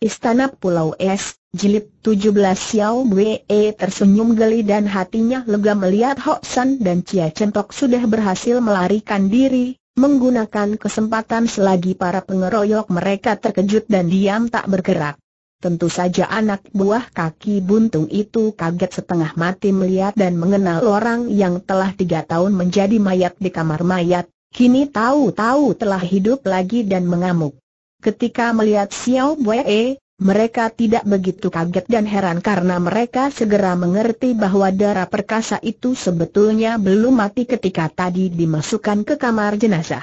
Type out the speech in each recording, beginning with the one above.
Istana Pulau Es, Jilid 17 Xiao Wei tersenyum geli dan hatinya lega melihat Ho San dan Chia Centok sudah berhasil melarikan diri, menggunakan kesempatan selagi para pengeroyok mereka terkejut dan diam tak bergerak. Tentu saja anak buah kaki buntung itu kaget setengah mati melihat dan mengenal orang yang telah tiga tahun menjadi mayat di kamar mayat, kini tahu-tahu telah hidup lagi dan mengamuk. Ketika melihat Xiao Wei, mereka tidak begitu kaget dan heran karena mereka segera mengerti bahwa darah perkasa itu sebetulnya belum mati ketika tadi dimasukkan ke kamar jenazah.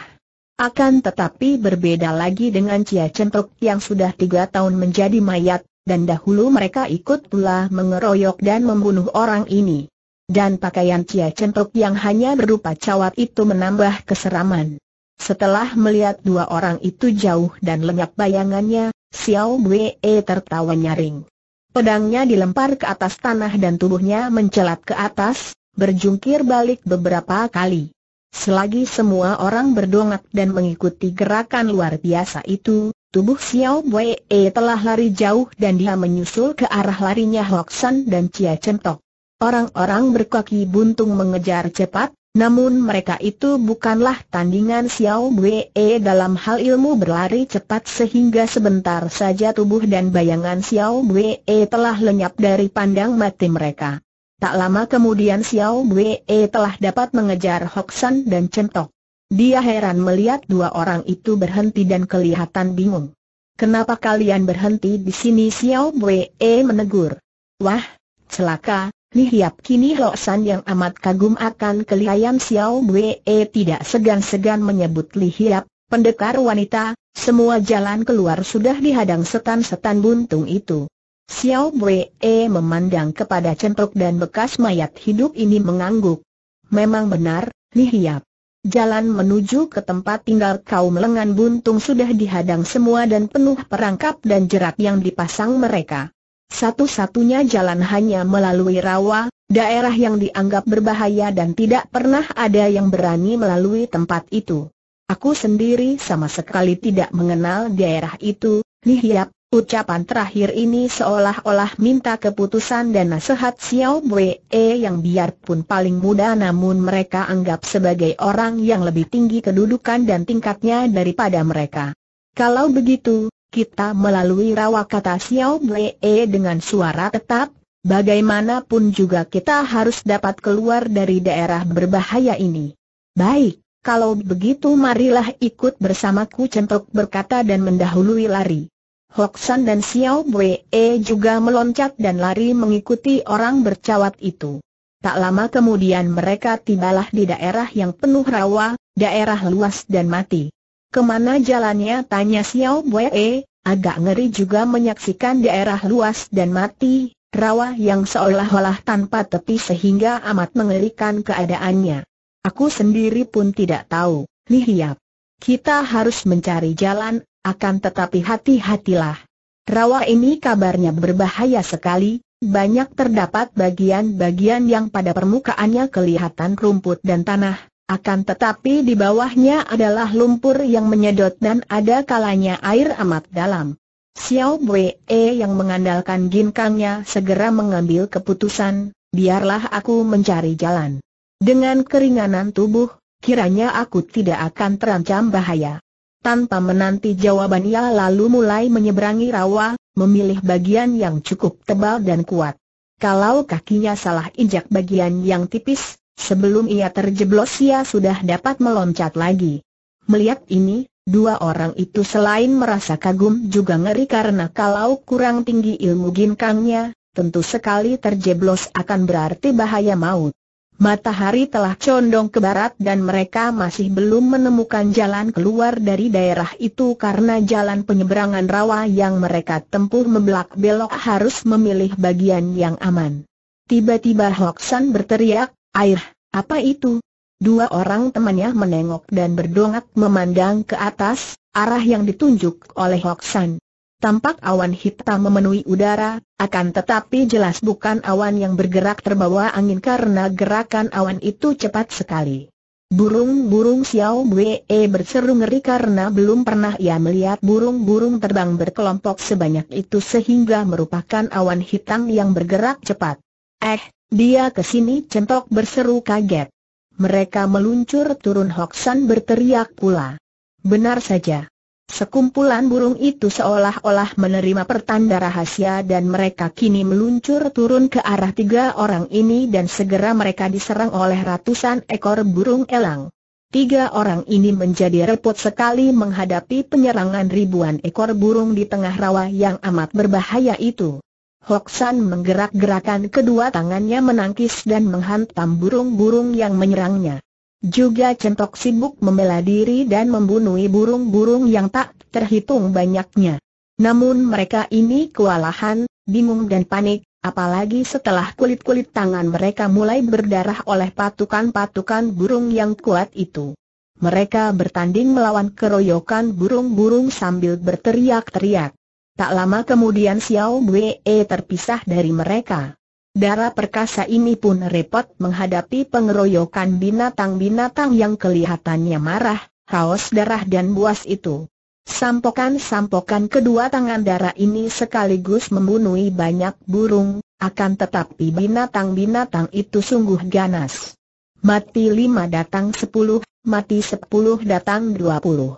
Akan tetapi berbeda lagi dengan Cia Centok yang sudah tiga tahun menjadi mayat, dan dahulu mereka ikut pula mengeroyok dan membunuh orang ini. Dan pakaian Cia Centok yang hanya berupa cawat itu menambah keseraman. Setelah melihat dua orang itu jauh dan lenyap bayangannya, Xiao Wei tertawa nyaring. Pedangnya dilempar ke atas tanah dan tubuhnya mencelat ke atas, berjungkir balik beberapa kali. Selagi semua orang berdongak dan mengikuti gerakan luar biasa itu, tubuh Xiao Wei telah lari jauh dan dia menyusul ke arah larinya Hoxan dan Chia Centok. Orang-orang berkaki buntung mengejar cepat, namun mereka itu bukanlah tandingan Xiao Wei dalam hal ilmu berlari cepat sehingga sebentar saja tubuh dan bayangan Xiao Wei telah lenyap dari pandang mati mereka. Tak lama kemudian Xiao Wei telah dapat mengejar Hoksan dan Centok. Dia heran melihat dua orang itu berhenti dan kelihatan bingung. Kenapa kalian berhenti di sini Xiao Wei menegur. Wah, celaka, Lihat kini Ho San yang amat kagum akan kelihayan Xiao Wei e tidak segan-segan menyebut Lihiap, pendekar wanita, semua jalan keluar sudah dihadang setan-setan buntung itu. Xiao Wei e memandang kepada centok dan bekas mayat hidup ini mengangguk. Memang benar, Lihiap. Jalan menuju ke tempat tinggal kaum lengan buntung sudah dihadang semua dan penuh perangkap dan jerat yang dipasang mereka. Satu-satunya jalan hanya melalui rawa, daerah yang dianggap berbahaya dan tidak pernah ada yang berani melalui tempat itu. Aku sendiri sama sekali tidak mengenal daerah itu, yap. ucapan terakhir ini seolah-olah minta keputusan dan nasihat Xiao Wei yang biarpun paling muda namun mereka anggap sebagai orang yang lebih tinggi kedudukan dan tingkatnya daripada mereka. Kalau begitu, kita melalui rawa kata Xiao Blee e dengan suara tetap, bagaimanapun juga kita harus dapat keluar dari daerah berbahaya ini. Baik, kalau begitu marilah ikut bersamaku Centok berkata dan mendahului lari. Hoksan dan Xiao Blee e juga meloncat dan lari mengikuti orang bercawat itu. Tak lama kemudian mereka tibalah di daerah yang penuh rawa, daerah luas dan mati. Kemana jalannya tanya Xiao Boye, e, agak ngeri juga menyaksikan daerah luas dan mati, rawa yang seolah-olah tanpa tepi sehingga amat mengerikan keadaannya. Aku sendiri pun tidak tahu, lihat. Kita harus mencari jalan, akan tetapi hati-hatilah. Rawa ini kabarnya berbahaya sekali, banyak terdapat bagian-bagian yang pada permukaannya kelihatan rumput dan tanah, akan tetapi di bawahnya adalah lumpur yang menyedot dan ada kalanya air amat dalam. Xiao Wei yang mengandalkan ginkangnya segera mengambil keputusan, biarlah aku mencari jalan. Dengan keringanan tubuh, kiranya aku tidak akan terancam bahaya. Tanpa menanti jawaban ia lalu mulai menyeberangi rawa, memilih bagian yang cukup tebal dan kuat. Kalau kakinya salah injak bagian yang tipis, Sebelum ia terjeblos ia sudah dapat meloncat lagi. Melihat ini, dua orang itu selain merasa kagum juga ngeri karena kalau kurang tinggi ilmu ginkangnya, tentu sekali terjeblos akan berarti bahaya maut. Matahari telah condong ke barat dan mereka masih belum menemukan jalan keluar dari daerah itu karena jalan penyeberangan rawa yang mereka tempuh membelak-belok harus memilih bagian yang aman. Tiba-tiba Hoksan berteriak, Air, apa itu? Dua orang temannya menengok dan berdongak memandang ke atas, arah yang ditunjuk oleh Hoksan. Tampak awan hitam memenuhi udara, akan tetapi jelas bukan awan yang bergerak terbawa angin karena gerakan awan itu cepat sekali. Burung-burung Xiao Wei berseru ngeri karena belum pernah ia melihat burung-burung terbang berkelompok sebanyak itu sehingga merupakan awan hitam yang bergerak cepat. Eh, dia kesini centok berseru kaget. Mereka meluncur turun Hoksan berteriak pula. Benar saja. Sekumpulan burung itu seolah-olah menerima pertanda rahasia dan mereka kini meluncur turun ke arah tiga orang ini dan segera mereka diserang oleh ratusan ekor burung elang. Tiga orang ini menjadi repot sekali menghadapi penyerangan ribuan ekor burung di tengah rawa yang amat berbahaya itu. Hok menggerak-gerakan kedua tangannya menangkis dan menghantam burung-burung yang menyerangnya. Juga centok sibuk membela diri dan membunuh burung-burung yang tak terhitung banyaknya. Namun mereka ini kewalahan, bingung dan panik, apalagi setelah kulit-kulit tangan mereka mulai berdarah oleh patukan-patukan burung yang kuat itu. Mereka bertanding melawan keroyokan burung-burung sambil berteriak-teriak. Tak lama kemudian Xiao Wei terpisah dari mereka. Darah perkasa ini pun repot menghadapi pengeroyokan binatang-binatang yang kelihatannya marah, haus darah dan buas itu. Sampokan-sampokan kedua tangan darah ini sekaligus membunuh banyak burung, akan tetapi binatang-binatang itu sungguh ganas. Mati lima datang sepuluh, mati sepuluh datang dua puluh.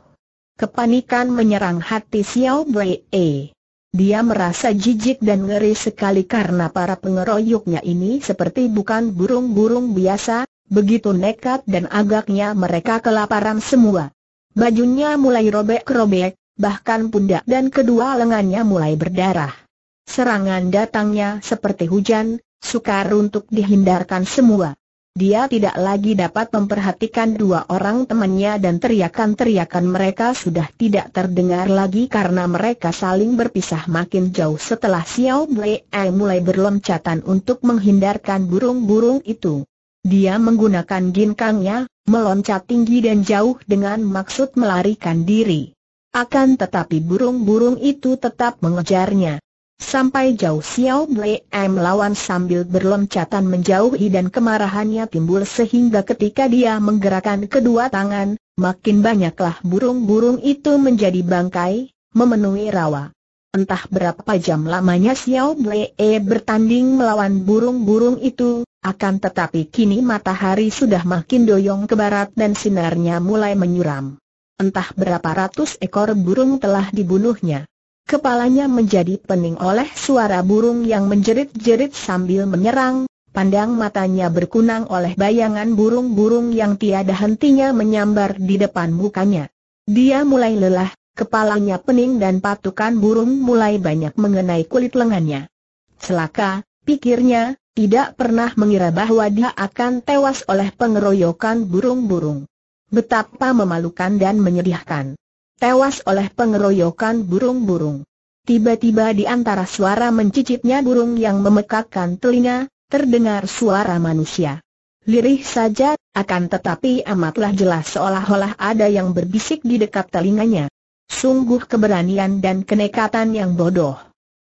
Kepanikan menyerang hati Xiao Wei. Dia merasa jijik dan ngeri sekali karena para pengeroyoknya ini seperti bukan burung-burung biasa, begitu nekat dan agaknya mereka kelaparan semua. Bajunya mulai robek-robek, bahkan pundak dan kedua lengannya mulai berdarah. Serangan datangnya seperti hujan, sukar untuk dihindarkan semua dia tidak lagi dapat memperhatikan dua orang temannya dan teriakan-teriakan mereka sudah tidak terdengar lagi karena mereka saling berpisah makin jauh setelah Xiao Bue mulai berloncatan untuk menghindarkan burung-burung itu. Dia menggunakan ginkangnya, meloncat tinggi dan jauh dengan maksud melarikan diri. Akan tetapi burung-burung itu tetap mengejarnya. Sampai jauh Xiao Blei M lawan sambil berloncatan menjauhi dan kemarahannya timbul sehingga ketika dia menggerakkan kedua tangan, makin banyaklah burung-burung itu menjadi bangkai, memenuhi rawa. Entah berapa jam lamanya Xiao E bertanding melawan burung-burung itu, akan tetapi kini matahari sudah makin doyong ke barat dan sinarnya mulai menyuram. Entah berapa ratus ekor burung telah dibunuhnya. Kepalanya menjadi pening oleh suara burung yang menjerit-jerit sambil menyerang, pandang matanya berkunang oleh bayangan burung-burung yang tiada hentinya menyambar di depan mukanya. Dia mulai lelah, kepalanya pening dan patukan burung mulai banyak mengenai kulit lengannya. Celaka, pikirnya, tidak pernah mengira bahwa dia akan tewas oleh pengeroyokan burung-burung. Betapa memalukan dan menyedihkan tewas oleh pengeroyokan burung-burung. Tiba-tiba di antara suara mencicitnya burung yang memekakkan telinga, terdengar suara manusia. Lirih saja, akan tetapi amatlah jelas seolah-olah ada yang berbisik di dekat telinganya. Sungguh keberanian dan kenekatan yang bodoh.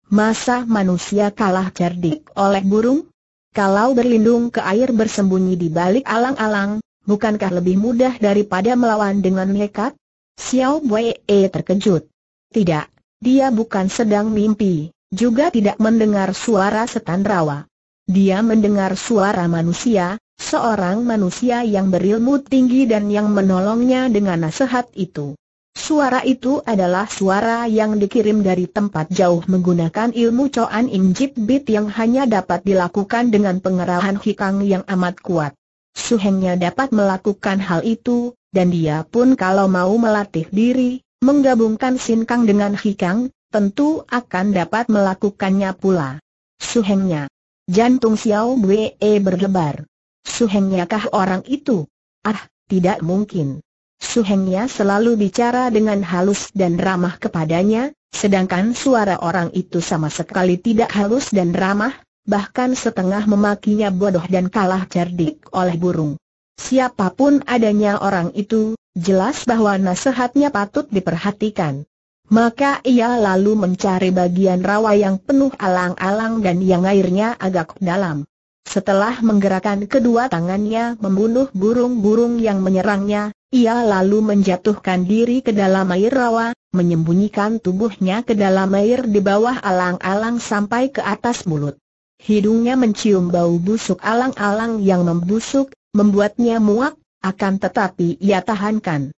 Masa manusia kalah cerdik oleh burung? Kalau berlindung ke air bersembunyi di balik alang-alang, bukankah lebih mudah daripada melawan dengan nekat? Xiao Wei e terkejut. Tidak, dia bukan sedang mimpi, juga tidak mendengar suara setan rawa. Dia mendengar suara manusia, seorang manusia yang berilmu tinggi dan yang menolongnya dengan nasihat itu. Suara itu adalah suara yang dikirim dari tempat jauh menggunakan ilmu Coan Im Bit yang hanya dapat dilakukan dengan pengerahan hikang yang amat kuat. Suhengnya dapat melakukan hal itu, dan dia pun kalau mau melatih diri, menggabungkan Sinkang dengan Hikang, tentu akan dapat melakukannya pula. Suhengnya. Jantung Xiao Wei berdebar. Suhengnya kah orang itu? Ah, tidak mungkin. Suhengnya selalu bicara dengan halus dan ramah kepadanya, sedangkan suara orang itu sama sekali tidak halus dan ramah, bahkan setengah memakinya bodoh dan kalah cerdik oleh burung. Siapapun adanya orang itu, jelas bahwa nasihatnya patut diperhatikan. Maka ia lalu mencari bagian rawa yang penuh alang-alang dan yang airnya agak dalam. Setelah menggerakkan kedua tangannya membunuh burung-burung yang menyerangnya, ia lalu menjatuhkan diri ke dalam air rawa, menyembunyikan tubuhnya ke dalam air di bawah alang-alang sampai ke atas mulut. Hidungnya mencium bau busuk alang-alang yang membusuk, membuatnya muak, akan tetapi ia tahankan.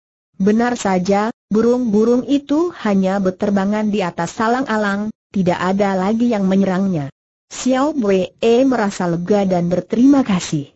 Benar saja, burung-burung itu hanya berterbangan di atas salang-alang, tidak ada lagi yang menyerangnya. Xiao Wei e merasa lega dan berterima kasih.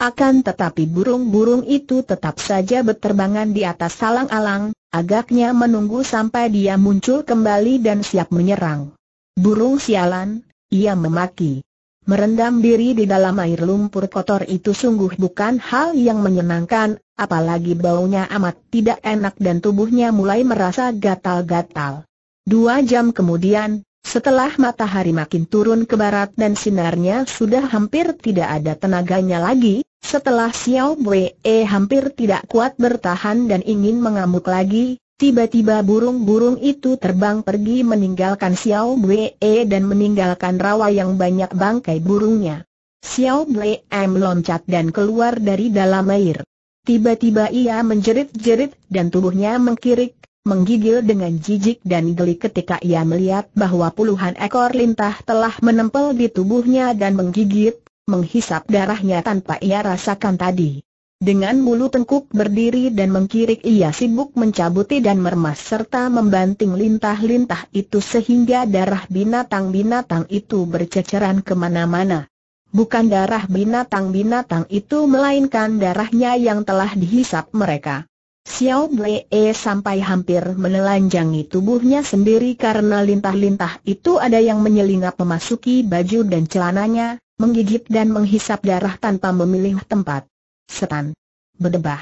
Akan tetapi burung-burung itu tetap saja berterbangan di atas salang-alang, agaknya menunggu sampai dia muncul kembali dan siap menyerang. Burung sialan, ia memaki. Merendam diri di dalam air lumpur kotor itu sungguh bukan hal yang menyenangkan, apalagi baunya amat tidak enak dan tubuhnya mulai merasa gatal-gatal. Dua jam kemudian, setelah matahari makin turun ke barat dan sinarnya sudah hampir tidak ada tenaganya lagi, setelah Xiao Wei hampir tidak kuat bertahan dan ingin mengamuk lagi, Tiba-tiba burung-burung itu terbang pergi meninggalkan Xiao Bwe dan meninggalkan rawa yang banyak bangkai burungnya. Xiao Bwe meloncat dan keluar dari dalam air. Tiba-tiba ia menjerit-jerit dan tubuhnya mengkirik, menggigil dengan jijik dan geli ketika ia melihat bahwa puluhan ekor lintah telah menempel di tubuhnya dan menggigit, menghisap darahnya tanpa ia rasakan tadi. Dengan bulu tengkuk berdiri dan mengkirik ia sibuk mencabuti dan meremas serta membanting lintah-lintah itu sehingga darah binatang-binatang itu berceceran kemana-mana. Bukan darah binatang-binatang itu melainkan darahnya yang telah dihisap mereka. Xiao Blee sampai hampir menelanjangi tubuhnya sendiri karena lintah-lintah itu ada yang menyelinap memasuki baju dan celananya, menggigit dan menghisap darah tanpa memilih tempat. Setan. bedebah.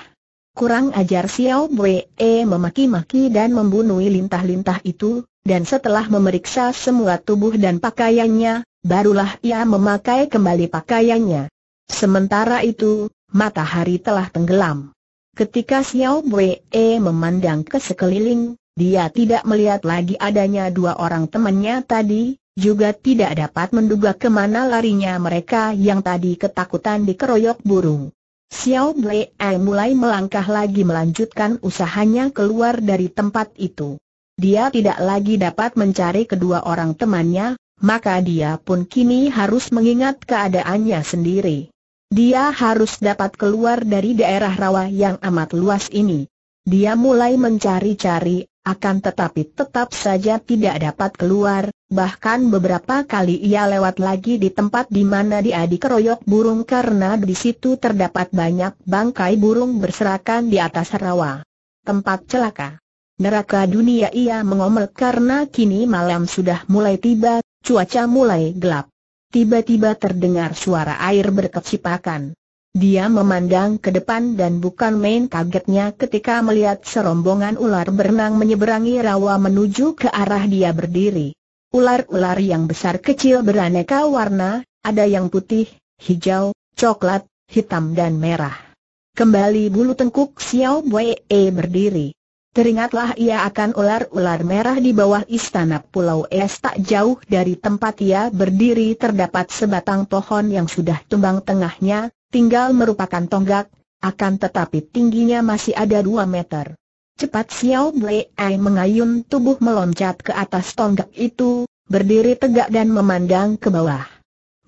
Kurang ajar Xiao Wei e memaki-maki dan membunuhi lintah-lintah itu, dan setelah memeriksa semua tubuh dan pakaiannya, barulah ia memakai kembali pakaiannya. Sementara itu, matahari telah tenggelam. Ketika Xiao Wei e memandang ke sekeliling, dia tidak melihat lagi adanya dua orang temannya tadi, juga tidak dapat menduga kemana larinya mereka yang tadi ketakutan dikeroyok burung. Xiao Blei mulai melangkah lagi melanjutkan usahanya keluar dari tempat itu. Dia tidak lagi dapat mencari kedua orang temannya, maka dia pun kini harus mengingat keadaannya sendiri. Dia harus dapat keluar dari daerah rawa yang amat luas ini. Dia mulai mencari-cari akan tetapi tetap saja tidak dapat keluar, bahkan beberapa kali ia lewat lagi di tempat di mana dia dikeroyok burung karena di situ terdapat banyak bangkai burung berserakan di atas rawa. Tempat celaka. Neraka dunia ia mengomel karena kini malam sudah mulai tiba, cuaca mulai gelap. Tiba-tiba terdengar suara air berkecipakan. Dia memandang ke depan dan bukan main kagetnya ketika melihat serombongan ular berenang menyeberangi rawa menuju ke arah dia berdiri. Ular-ular yang besar kecil beraneka warna, ada yang putih, hijau, coklat, hitam dan merah. Kembali bulu tengkuk Xiao Wei berdiri. Teringatlah ia akan ular-ular merah di bawah istana Pulau Es tak jauh dari tempat ia berdiri terdapat sebatang pohon yang sudah tumbang tengahnya, tinggal merupakan tonggak, akan tetapi tingginya masih ada dua meter. Cepat Xiao Blei mengayun tubuh meloncat ke atas tonggak itu, berdiri tegak dan memandang ke bawah.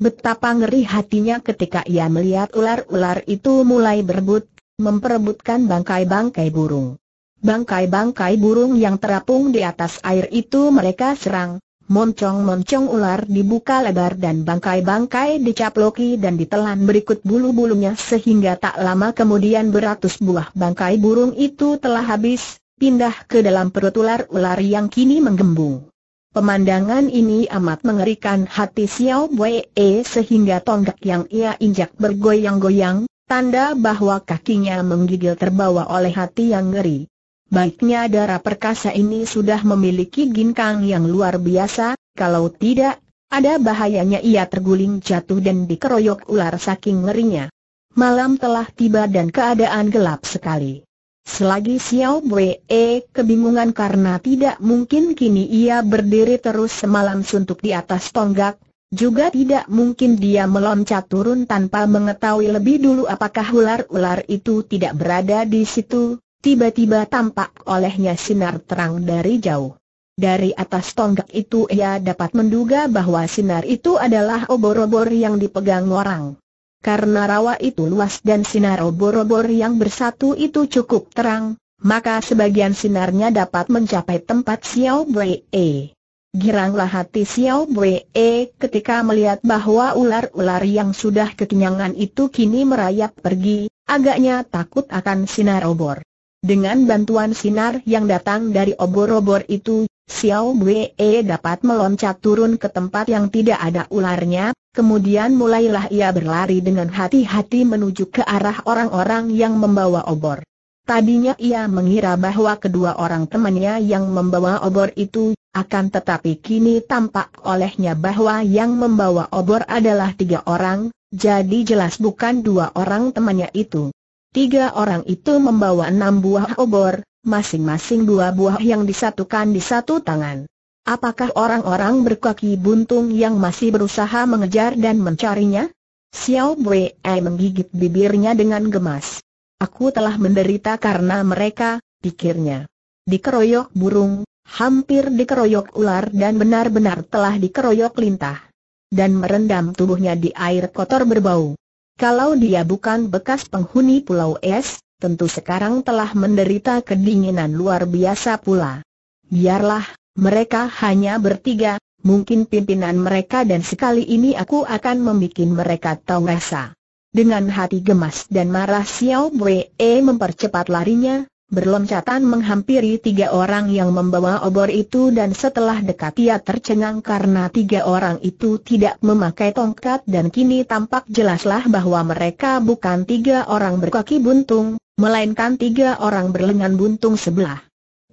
Betapa ngeri hatinya ketika ia melihat ular-ular itu mulai berebut, memperebutkan bangkai-bangkai burung. Bangkai-bangkai burung yang terapung di atas air itu mereka serang, Moncong-moncong ular dibuka lebar dan bangkai-bangkai dicaploki dan ditelan berikut bulu-bulunya sehingga tak lama kemudian beratus buah bangkai burung itu telah habis, pindah ke dalam perut ular-ular yang kini menggembung. Pemandangan ini amat mengerikan hati Xiao Wei e sehingga tonggak yang ia injak bergoyang-goyang, tanda bahwa kakinya menggigil terbawa oleh hati yang ngeri. Baiknya darah perkasa ini sudah memiliki ginkang yang luar biasa, kalau tidak, ada bahayanya ia terguling jatuh dan dikeroyok ular saking ngerinya. Malam telah tiba dan keadaan gelap sekali. Selagi Xiao Wei eh, kebingungan karena tidak mungkin kini ia berdiri terus semalam suntuk di atas tonggak, juga tidak mungkin dia meloncat turun tanpa mengetahui lebih dulu apakah ular-ular itu tidak berada di situ, Tiba-tiba tampak olehnya sinar terang dari jauh. Dari atas tonggak itu ia dapat menduga bahwa sinar itu adalah obor-obor yang dipegang orang. Karena rawa itu luas dan sinar obor-obor yang bersatu itu cukup terang, maka sebagian sinarnya dapat mencapai tempat Xiao Wei. Giranglah hati Xiao Wei ketika melihat bahwa ular-ular yang sudah kekenyangan itu kini merayap pergi, agaknya takut akan sinar obor. Dengan bantuan sinar yang datang dari obor-obor itu, Xiao Wei dapat meloncat turun ke tempat yang tidak ada ularnya, kemudian mulailah ia berlari dengan hati-hati menuju ke arah orang-orang yang membawa obor. Tadinya ia mengira bahwa kedua orang temannya yang membawa obor itu, akan tetapi kini tampak olehnya bahwa yang membawa obor adalah tiga orang, jadi jelas bukan dua orang temannya itu. Tiga orang itu membawa enam buah obor, masing-masing dua buah yang disatukan di satu tangan. Apakah orang-orang berkaki buntung yang masih berusaha mengejar dan mencarinya? Xiao Wei menggigit bibirnya dengan gemas. Aku telah menderita karena mereka, pikirnya. Dikeroyok burung, hampir dikeroyok ular dan benar-benar telah dikeroyok lintah. Dan merendam tubuhnya di air kotor berbau. Kalau dia bukan bekas penghuni Pulau Es, tentu sekarang telah menderita kedinginan luar biasa pula. Biarlah, mereka hanya bertiga, mungkin pimpinan mereka dan sekali ini aku akan membuat mereka tahu rasa. Dengan hati gemas dan marah Xiao Wei mempercepat larinya, berloncatan menghampiri tiga orang yang membawa obor itu dan setelah dekat ia tercengang karena tiga orang itu tidak memakai tongkat dan kini tampak jelaslah bahwa mereka bukan tiga orang berkaki buntung, melainkan tiga orang berlengan buntung sebelah.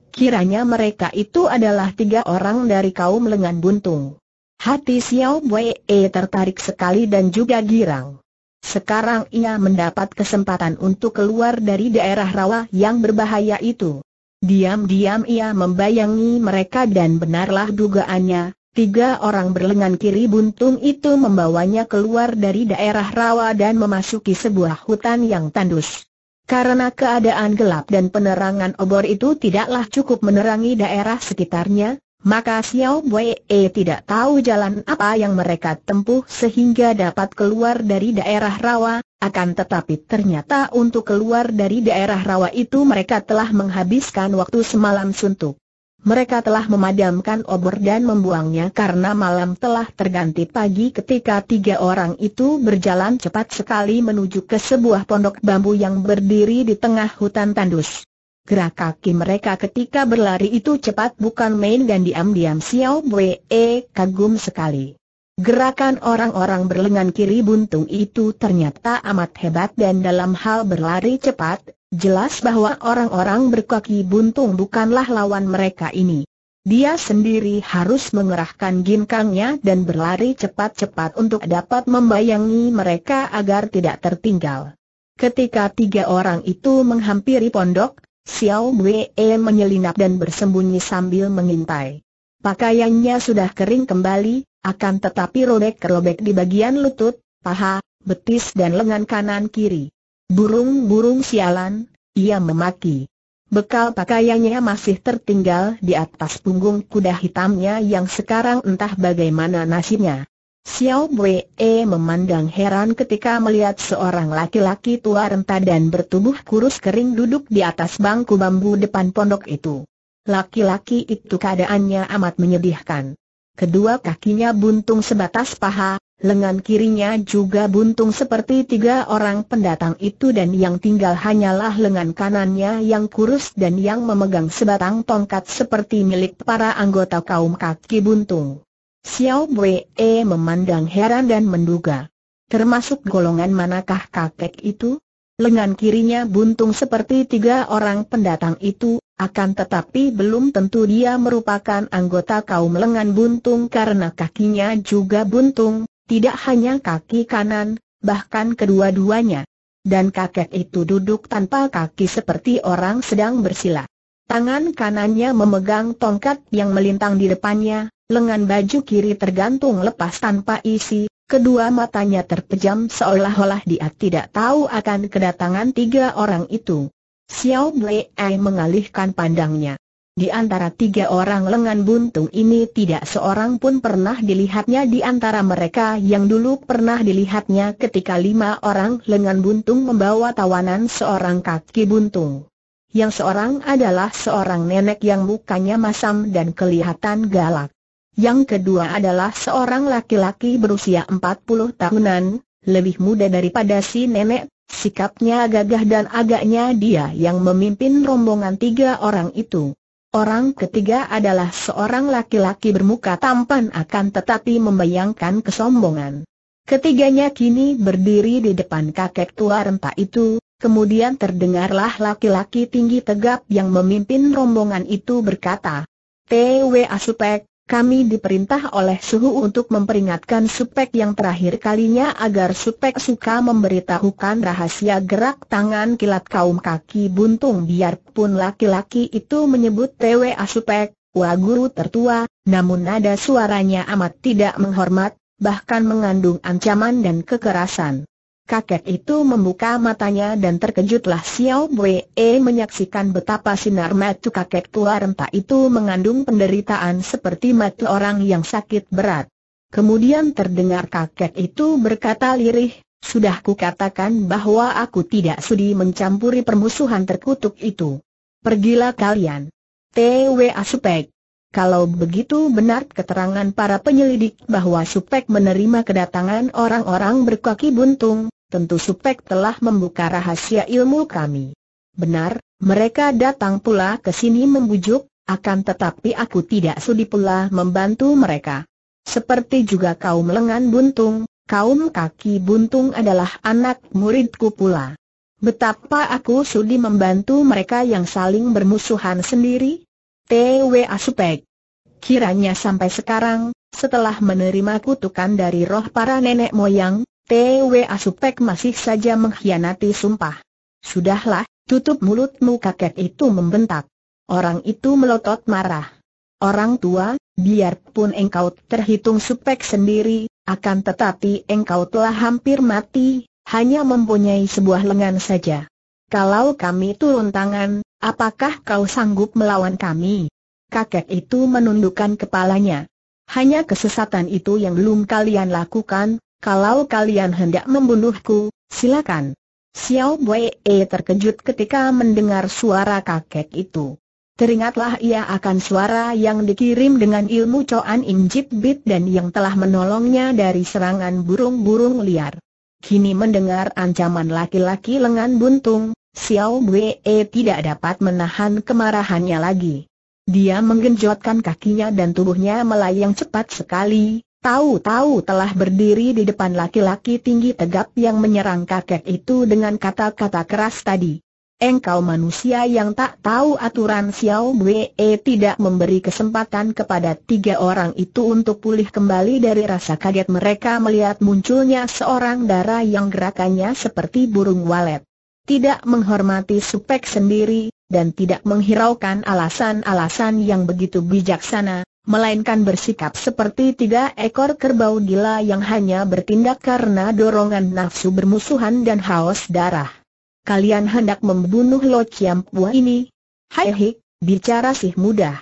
Kiranya mereka itu adalah tiga orang dari kaum lengan buntung. Hati Xiao Wei tertarik sekali dan juga girang. Sekarang ia mendapat kesempatan untuk keluar dari daerah rawa yang berbahaya itu. Diam-diam ia membayangi mereka dan benarlah dugaannya, tiga orang berlengan kiri buntung itu membawanya keluar dari daerah rawa dan memasuki sebuah hutan yang tandus. Karena keadaan gelap dan penerangan obor itu tidaklah cukup menerangi daerah sekitarnya, maka Xiao Wei e tidak tahu jalan apa yang mereka tempuh sehingga dapat keluar dari daerah rawa, akan tetapi ternyata untuk keluar dari daerah rawa itu mereka telah menghabiskan waktu semalam suntuk. Mereka telah memadamkan obor dan membuangnya karena malam telah terganti pagi ketika tiga orang itu berjalan cepat sekali menuju ke sebuah pondok bambu yang berdiri di tengah hutan tandus. Gerak kaki mereka ketika berlari itu cepat bukan main dan diam-diam Xiao Wei eh, kagum sekali. Gerakan orang-orang berlengan kiri buntung itu ternyata amat hebat dan dalam hal berlari cepat, jelas bahwa orang-orang berkaki buntung bukanlah lawan mereka ini. Dia sendiri harus mengerahkan ginkangnya dan berlari cepat-cepat untuk dapat membayangi mereka agar tidak tertinggal. Ketika tiga orang itu menghampiri pondok, Xiao Wei menyelinap dan bersembunyi sambil mengintai. Pakaiannya sudah kering kembali, akan tetapi robek-robek di bagian lutut, paha, betis dan lengan kanan kiri. Burung-burung sialan, ia memaki. Bekal pakaiannya masih tertinggal di atas punggung kuda hitamnya yang sekarang entah bagaimana nasibnya. Xiao Wei memandang heran ketika melihat seorang laki-laki tua renta dan bertubuh kurus kering duduk di atas bangku bambu depan pondok itu. Laki-laki itu keadaannya amat menyedihkan. Kedua kakinya buntung sebatas paha, lengan kirinya juga buntung seperti tiga orang pendatang itu dan yang tinggal hanyalah lengan kanannya yang kurus dan yang memegang sebatang tongkat seperti milik para anggota kaum kaki buntung. Xiao Wei e memandang heran dan menduga. Termasuk golongan manakah kakek itu? Lengan kirinya buntung seperti tiga orang pendatang itu, akan tetapi belum tentu dia merupakan anggota kaum lengan buntung karena kakinya juga buntung, tidak hanya kaki kanan, bahkan kedua-duanya. Dan kakek itu duduk tanpa kaki seperti orang sedang bersila. Tangan kanannya memegang tongkat yang melintang di depannya, lengan baju kiri tergantung lepas tanpa isi, kedua matanya terpejam seolah-olah dia tidak tahu akan kedatangan tiga orang itu. Xiao Blei mengalihkan pandangnya. Di antara tiga orang lengan buntung ini tidak seorang pun pernah dilihatnya di antara mereka yang dulu pernah dilihatnya ketika lima orang lengan buntung membawa tawanan seorang kaki buntung. Yang seorang adalah seorang nenek yang mukanya masam dan kelihatan galak. Yang kedua adalah seorang laki-laki berusia 40 tahunan, lebih muda daripada si nenek, sikapnya gagah dan agaknya dia yang memimpin rombongan tiga orang itu. Orang ketiga adalah seorang laki-laki bermuka tampan akan tetapi membayangkan kesombongan. Ketiganya kini berdiri di depan kakek tua renta itu, Kemudian terdengarlah laki-laki tinggi tegap yang memimpin rombongan itu berkata, T.W.A. Supek, kami diperintah oleh Suhu untuk memperingatkan Supek yang terakhir kalinya agar Supek suka memberitahukan rahasia gerak tangan kilat kaum kaki buntung biarpun laki-laki itu menyebut T.W.A. Supek, wa guru tertua, namun nada suaranya amat tidak menghormat, bahkan mengandung ancaman dan kekerasan. Kakek itu membuka matanya dan terkejutlah Xiao Wei e menyaksikan betapa sinar mata kakek tua renta itu mengandung penderitaan seperti mata orang yang sakit berat. Kemudian terdengar kakek itu berkata lirih, sudah ku katakan bahwa aku tidak sudi mencampuri permusuhan terkutuk itu. Pergilah kalian. TWA Supek. Kalau begitu benar keterangan para penyelidik bahwa Supek menerima kedatangan orang-orang berkaki buntung, tentu Supek telah membuka rahasia ilmu kami. Benar, mereka datang pula ke sini membujuk, akan tetapi aku tidak sudi pula membantu mereka. Seperti juga kaum lengan buntung, kaum kaki buntung adalah anak muridku pula. Betapa aku sudi membantu mereka yang saling bermusuhan sendiri? T.W.A. Supek. Kiranya sampai sekarang, setelah menerima kutukan dari roh para nenek moyang, TW Asupek masih saja mengkhianati sumpah. Sudahlah, tutup mulutmu kakek itu membentak. Orang itu melotot marah. Orang tua, biarpun engkau terhitung supek sendiri, akan tetapi engkau telah hampir mati, hanya mempunyai sebuah lengan saja. Kalau kami turun tangan, apakah kau sanggup melawan kami? Kakek itu menundukkan kepalanya. Hanya kesesatan itu yang belum kalian lakukan, kalau kalian hendak membunuhku, silakan. Xiao Wei e terkejut ketika mendengar suara kakek itu. Teringatlah ia akan suara yang dikirim dengan ilmu Coan Injit Bit dan yang telah menolongnya dari serangan burung-burung liar. Kini mendengar ancaman laki-laki lengan buntung, Xiao Wei e tidak dapat menahan kemarahannya lagi. Dia menggenjotkan kakinya dan tubuhnya melayang cepat sekali, Tahu-tahu telah berdiri di depan laki-laki tinggi tegap yang menyerang kakek itu dengan kata-kata keras tadi. Engkau manusia yang tak tahu aturan Xiao Wei eh, tidak memberi kesempatan kepada tiga orang itu untuk pulih kembali dari rasa kaget mereka melihat munculnya seorang darah yang gerakannya seperti burung walet. Tidak menghormati supek sendiri, dan tidak menghiraukan alasan-alasan yang begitu bijaksana, melainkan bersikap seperti tiga ekor kerbau gila yang hanya bertindak karena dorongan nafsu bermusuhan dan haus darah. Kalian hendak membunuh Lo Chiam Pua ini? Hai hik, bicara sih mudah.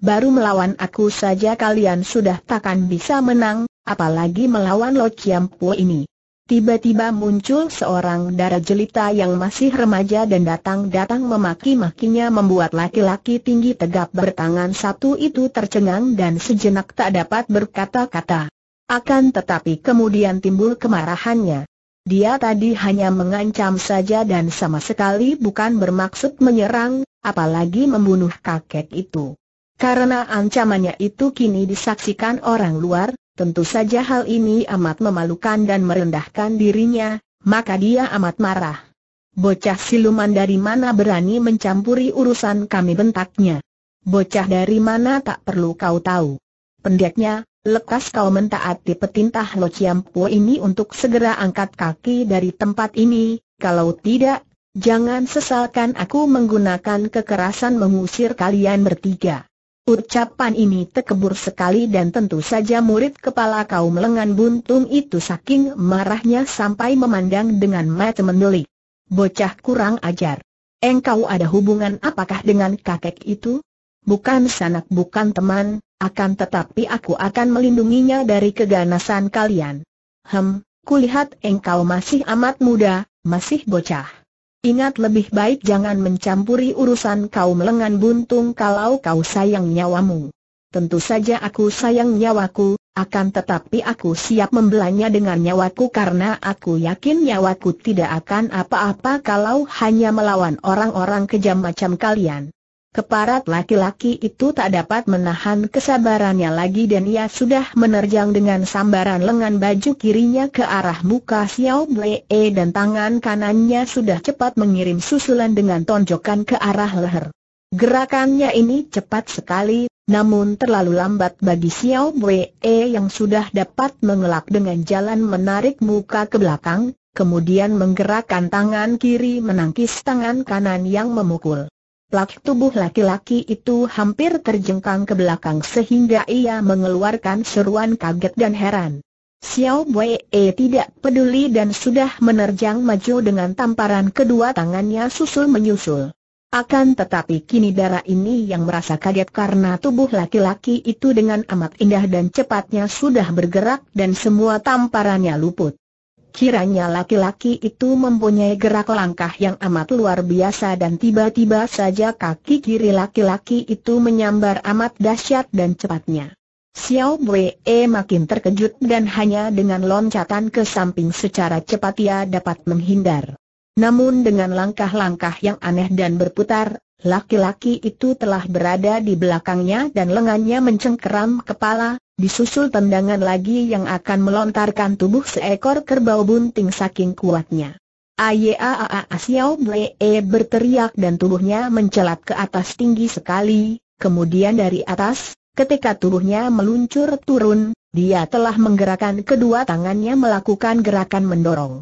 Baru melawan aku saja kalian sudah takkan bisa menang, apalagi melawan Lo Chiam Pua ini. Tiba-tiba muncul seorang darah jelita yang masih remaja dan datang-datang memaki-makinya membuat laki-laki tinggi tegap bertangan satu itu tercengang dan sejenak tak dapat berkata-kata. Akan tetapi kemudian timbul kemarahannya. Dia tadi hanya mengancam saja dan sama sekali bukan bermaksud menyerang, apalagi membunuh kakek itu. Karena ancamannya itu kini disaksikan orang luar, Tentu saja hal ini amat memalukan dan merendahkan dirinya, maka dia amat marah. Bocah siluman dari mana berani mencampuri urusan kami bentaknya. Bocah dari mana tak perlu kau tahu. Pendeknya, lekas kau mentaati petintah Lo Ciampu ini untuk segera angkat kaki dari tempat ini, kalau tidak, jangan sesalkan aku menggunakan kekerasan mengusir kalian bertiga. Ucapan ini tekebur sekali dan tentu saja murid kepala kaum lengan buntung itu saking marahnya sampai memandang dengan mata mendelik. Bocah kurang ajar. Engkau ada hubungan apakah dengan kakek itu? Bukan sanak bukan teman, akan tetapi aku akan melindunginya dari keganasan kalian. Hem, kulihat engkau masih amat muda, masih bocah. Ingat lebih baik jangan mencampuri urusan kaum lengan buntung kalau kau sayang nyawamu. Tentu saja aku sayang nyawaku, akan tetapi aku siap membelanya dengan nyawaku karena aku yakin nyawaku tidak akan apa-apa kalau hanya melawan orang-orang kejam macam kalian. Keparat laki-laki itu tak dapat menahan kesabarannya lagi dan ia sudah menerjang dengan sambaran lengan baju kirinya ke arah muka Xiao Blee dan tangan kanannya sudah cepat mengirim susulan dengan tonjokan ke arah leher. Gerakannya ini cepat sekali, namun terlalu lambat bagi Xiao Blee yang sudah dapat mengelak dengan jalan menarik muka ke belakang, kemudian menggerakkan tangan kiri menangkis tangan kanan yang memukul. Plak tubuh laki-laki itu hampir terjengkang ke belakang sehingga ia mengeluarkan seruan kaget dan heran. Xiao Wei eh, tidak peduli dan sudah menerjang maju dengan tamparan kedua tangannya susul menyusul. Akan tetapi kini darah ini yang merasa kaget karena tubuh laki-laki itu dengan amat indah dan cepatnya sudah bergerak dan semua tamparannya luput. Kiranya laki-laki itu mempunyai gerak langkah yang amat luar biasa dan tiba-tiba saja kaki kiri laki-laki itu menyambar amat dahsyat dan cepatnya. Xiao Wei e makin terkejut dan hanya dengan loncatan ke samping secara cepat ia dapat menghindar. Namun dengan langkah-langkah yang aneh dan berputar, laki-laki itu telah berada di belakangnya dan lengannya mencengkeram kepala, Disusul tendangan lagi yang akan melontarkan tubuh seekor kerbau bunting saking kuatnya. Ayaaa Xiao Blee berteriak dan tubuhnya mencelat ke atas tinggi sekali, kemudian dari atas, ketika tubuhnya meluncur turun, dia telah menggerakkan kedua tangannya melakukan gerakan mendorong.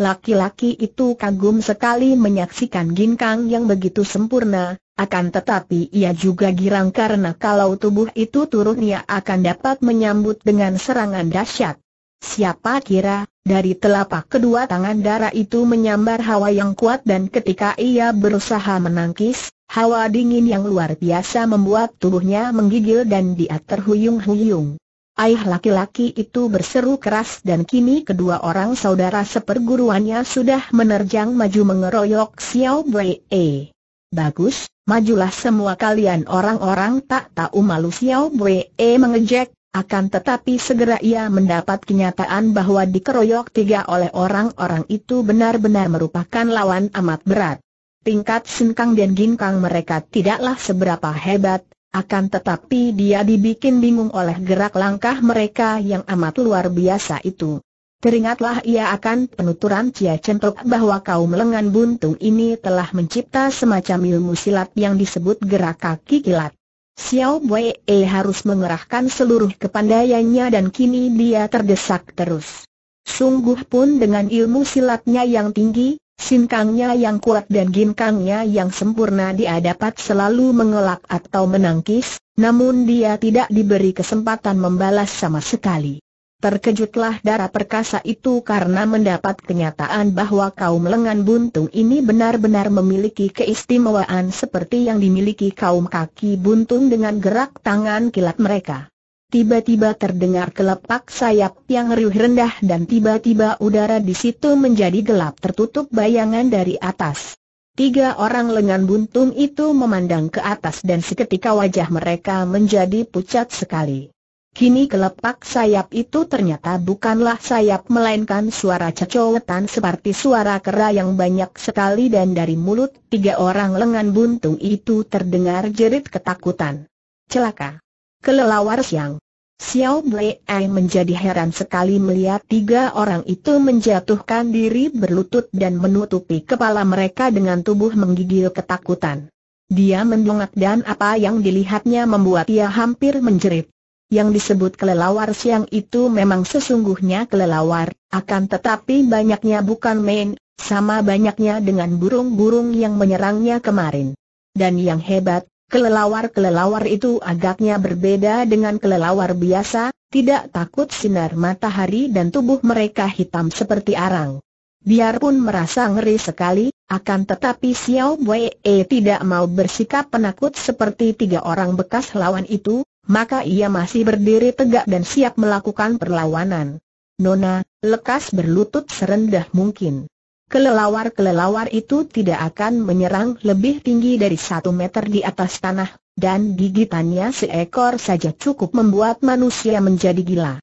Laki-laki itu kagum sekali menyaksikan ginkang yang begitu sempurna, akan tetapi ia juga girang karena kalau tubuh itu turun ia akan dapat menyambut dengan serangan dahsyat. Siapa kira, dari telapak kedua tangan darah itu menyambar hawa yang kuat dan ketika ia berusaha menangkis, hawa dingin yang luar biasa membuat tubuhnya menggigil dan dia terhuyung-huyung. Ayah laki-laki itu berseru keras dan kini kedua orang saudara seperguruannya sudah menerjang maju mengeroyok Xiao Wei. Bagus, majulah semua kalian orang-orang tak tahu malu Xiao Bwe e mengejek, akan tetapi segera ia mendapat kenyataan bahwa dikeroyok tiga oleh orang-orang itu benar-benar merupakan lawan amat berat. Tingkat Sinkang dan Ginkang mereka tidaklah seberapa hebat, akan tetapi dia dibikin bingung oleh gerak langkah mereka yang amat luar biasa itu. Teringatlah ia akan penuturan Cia Centok bahwa kaum lengan buntung ini telah mencipta semacam ilmu silat yang disebut gerak kaki kilat. Xiao Wei e harus mengerahkan seluruh kepandaiannya dan kini dia terdesak terus. Sungguh pun dengan ilmu silatnya yang tinggi, sinkangnya yang kuat dan ginkangnya yang sempurna dia dapat selalu mengelak atau menangkis, namun dia tidak diberi kesempatan membalas sama sekali. Terkejutlah darah perkasa itu karena mendapat kenyataan bahwa kaum lengan buntung ini benar-benar memiliki keistimewaan seperti yang dimiliki kaum kaki buntung dengan gerak tangan kilat mereka. Tiba-tiba terdengar kelepak sayap yang riuh rendah dan tiba-tiba udara di situ menjadi gelap tertutup bayangan dari atas. Tiga orang lengan buntung itu memandang ke atas dan seketika wajah mereka menjadi pucat sekali. Kini kelepak sayap itu ternyata bukanlah sayap melainkan suara cecowetan seperti suara kera yang banyak sekali dan dari mulut tiga orang lengan buntung itu terdengar jerit ketakutan. Celaka! Kelelawar siang! Xiao Blei menjadi heran sekali melihat tiga orang itu menjatuhkan diri berlutut dan menutupi kepala mereka dengan tubuh menggigil ketakutan. Dia mendongak dan apa yang dilihatnya membuat ia hampir menjerit yang disebut kelelawar siang itu memang sesungguhnya kelelawar, akan tetapi banyaknya bukan main, sama banyaknya dengan burung-burung yang menyerangnya kemarin. Dan yang hebat, kelelawar-kelelawar itu agaknya berbeda dengan kelelawar biasa, tidak takut sinar matahari dan tubuh mereka hitam seperti arang. Biarpun merasa ngeri sekali, akan tetapi Xiao Wei tidak mau bersikap penakut seperti tiga orang bekas lawan itu, maka ia masih berdiri tegak dan siap melakukan perlawanan. Nona, lekas berlutut serendah mungkin. Kelelawar-kelelawar itu tidak akan menyerang lebih tinggi dari satu meter di atas tanah, dan gigitannya seekor saja cukup membuat manusia menjadi gila.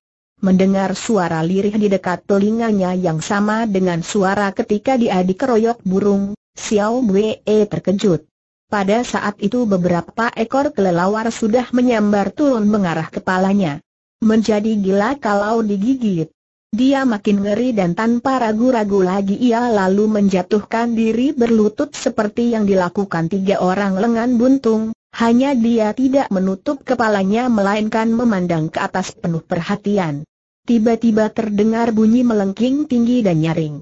Mendengar suara lirih di dekat telinganya yang sama dengan suara ketika dia dikeroyok burung, Xiao Wei terkejut. Pada saat itu beberapa ekor kelelawar sudah menyambar turun mengarah kepalanya. Menjadi gila kalau digigit. Dia makin ngeri dan tanpa ragu-ragu lagi ia lalu menjatuhkan diri berlutut seperti yang dilakukan tiga orang lengan buntung, hanya dia tidak menutup kepalanya melainkan memandang ke atas penuh perhatian. Tiba-tiba terdengar bunyi melengking tinggi dan nyaring.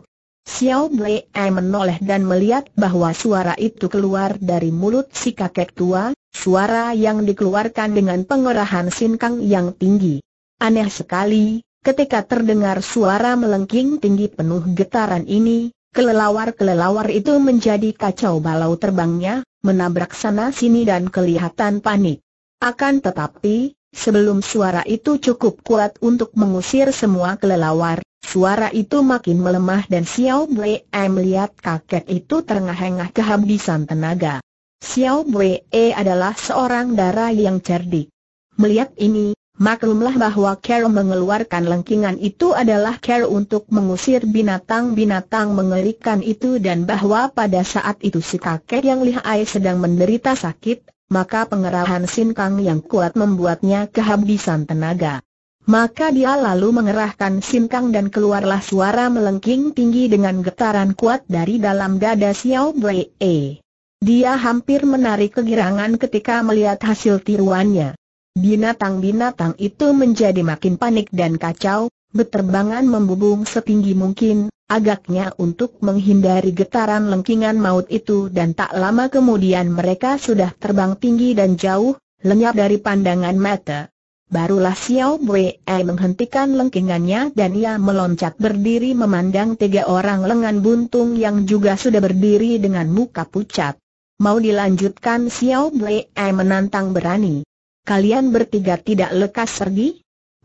Xiao Blei menoleh dan melihat bahwa suara itu keluar dari mulut si kakek tua, suara yang dikeluarkan dengan pengerahan sinkang yang tinggi. Aneh sekali, ketika terdengar suara melengking tinggi penuh getaran ini, kelelawar-kelelawar itu menjadi kacau balau terbangnya, menabrak sana-sini dan kelihatan panik. Akan tetapi, sebelum suara itu cukup kuat untuk mengusir semua kelelawar, suara itu makin melemah dan Xiao Bwe melihat kakek itu terengah-engah kehabisan tenaga. Xiao E adalah seorang darah yang cerdik. Melihat ini, maklumlah bahwa Carol mengeluarkan lengkingan itu adalah Carol untuk mengusir binatang-binatang mengerikan itu dan bahwa pada saat itu si kakek yang lihai sedang menderita sakit, maka pengerahan Kang yang kuat membuatnya kehabisan tenaga. Maka dia lalu mengerahkan sinkang dan keluarlah suara melengking tinggi dengan getaran kuat dari dalam dada Xiao Wei. Dia hampir menarik kegirangan ketika melihat hasil tiruannya. Binatang-binatang itu menjadi makin panik dan kacau, beterbangan membubung setinggi mungkin, agaknya untuk menghindari getaran lengkingan maut itu dan tak lama kemudian mereka sudah terbang tinggi dan jauh, lenyap dari pandangan mata. Barulah Xiao Wei eh, menghentikan lengkingannya dan ia meloncat berdiri memandang tiga orang lengan buntung yang juga sudah berdiri dengan muka pucat. Mau dilanjutkan Xiao Wei eh, menantang berani. Kalian bertiga tidak lekas pergi?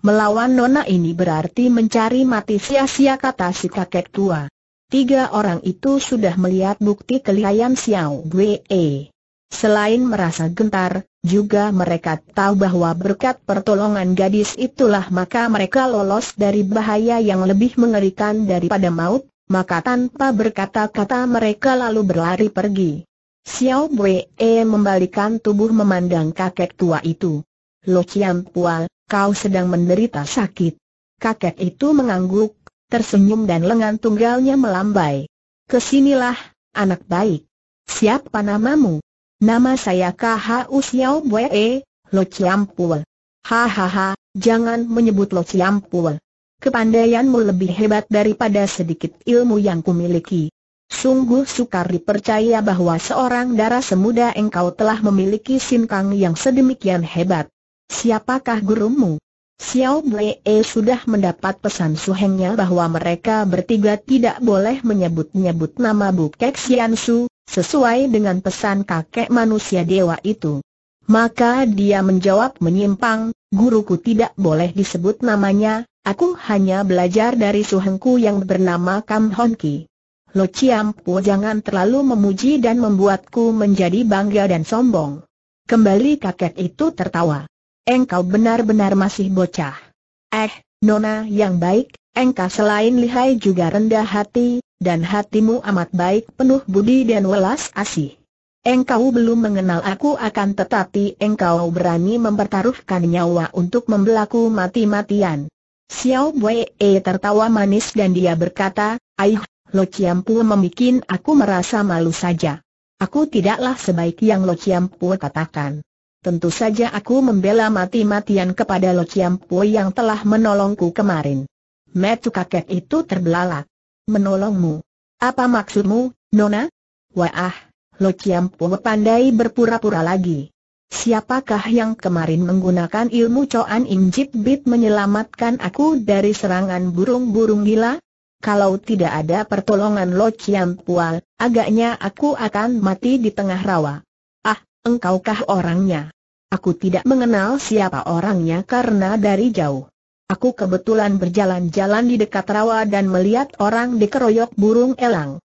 Melawan nona ini berarti mencari mati sia-sia kata si kakek tua. Tiga orang itu sudah melihat bukti kelihayan Xiao Wei. Selain merasa gentar, juga mereka tahu bahwa berkat pertolongan gadis itulah maka mereka lolos dari bahaya yang lebih mengerikan daripada maut, maka tanpa berkata-kata mereka lalu berlari pergi. Xiao E membalikan tubuh memandang kakek tua itu. Lo Chiam Pual, kau sedang menderita sakit. Kakek itu mengangguk, tersenyum dan lengan tunggalnya melambai. Kesinilah, anak baik. Siapa namamu? Nama saya KHU Xiao Bue, e, Lo Chiam Pue. Hahaha, jangan menyebut Lo Chiam Pue. Kepandaianmu lebih hebat daripada sedikit ilmu yang kumiliki. Sungguh sukar dipercaya bahwa seorang darah semuda engkau telah memiliki sinkang yang sedemikian hebat. Siapakah gurumu? Xiao Blee sudah mendapat pesan suhengnya bahwa mereka bertiga tidak boleh menyebut-nyebut nama Bukek Xian Su, sesuai dengan pesan kakek manusia dewa itu. Maka dia menjawab menyimpang, guruku tidak boleh disebut namanya, aku hanya belajar dari suhengku yang bernama Kam Hon Ki. Lo Po jangan terlalu memuji dan membuatku menjadi bangga dan sombong. Kembali kakek itu tertawa engkau benar-benar masih bocah. Eh, nona yang baik, engkau selain lihai juga rendah hati, dan hatimu amat baik penuh budi dan welas asih. Engkau belum mengenal aku akan tetapi engkau berani mempertaruhkan nyawa untuk membelaku mati-matian. Xiao Wei e, tertawa manis dan dia berkata, Aih, Lo Chiampu membuat aku merasa malu saja. Aku tidaklah sebaik yang Lo Chiampu katakan tentu saja aku membela mati-matian kepada Lo Chiam Po yang telah menolongku kemarin. Metu kakek itu terbelalak. Menolongmu? Apa maksudmu, Nona? Wah, Lo Chiam Po pandai berpura-pura lagi. Siapakah yang kemarin menggunakan ilmu Coan Im Bit menyelamatkan aku dari serangan burung-burung gila? Kalau tidak ada pertolongan Lo Chiam Pual, agaknya aku akan mati di tengah rawa. Ah, engkaukah orangnya? Aku tidak mengenal siapa orangnya karena dari jauh. Aku kebetulan berjalan-jalan di dekat rawa dan melihat orang dikeroyok burung elang.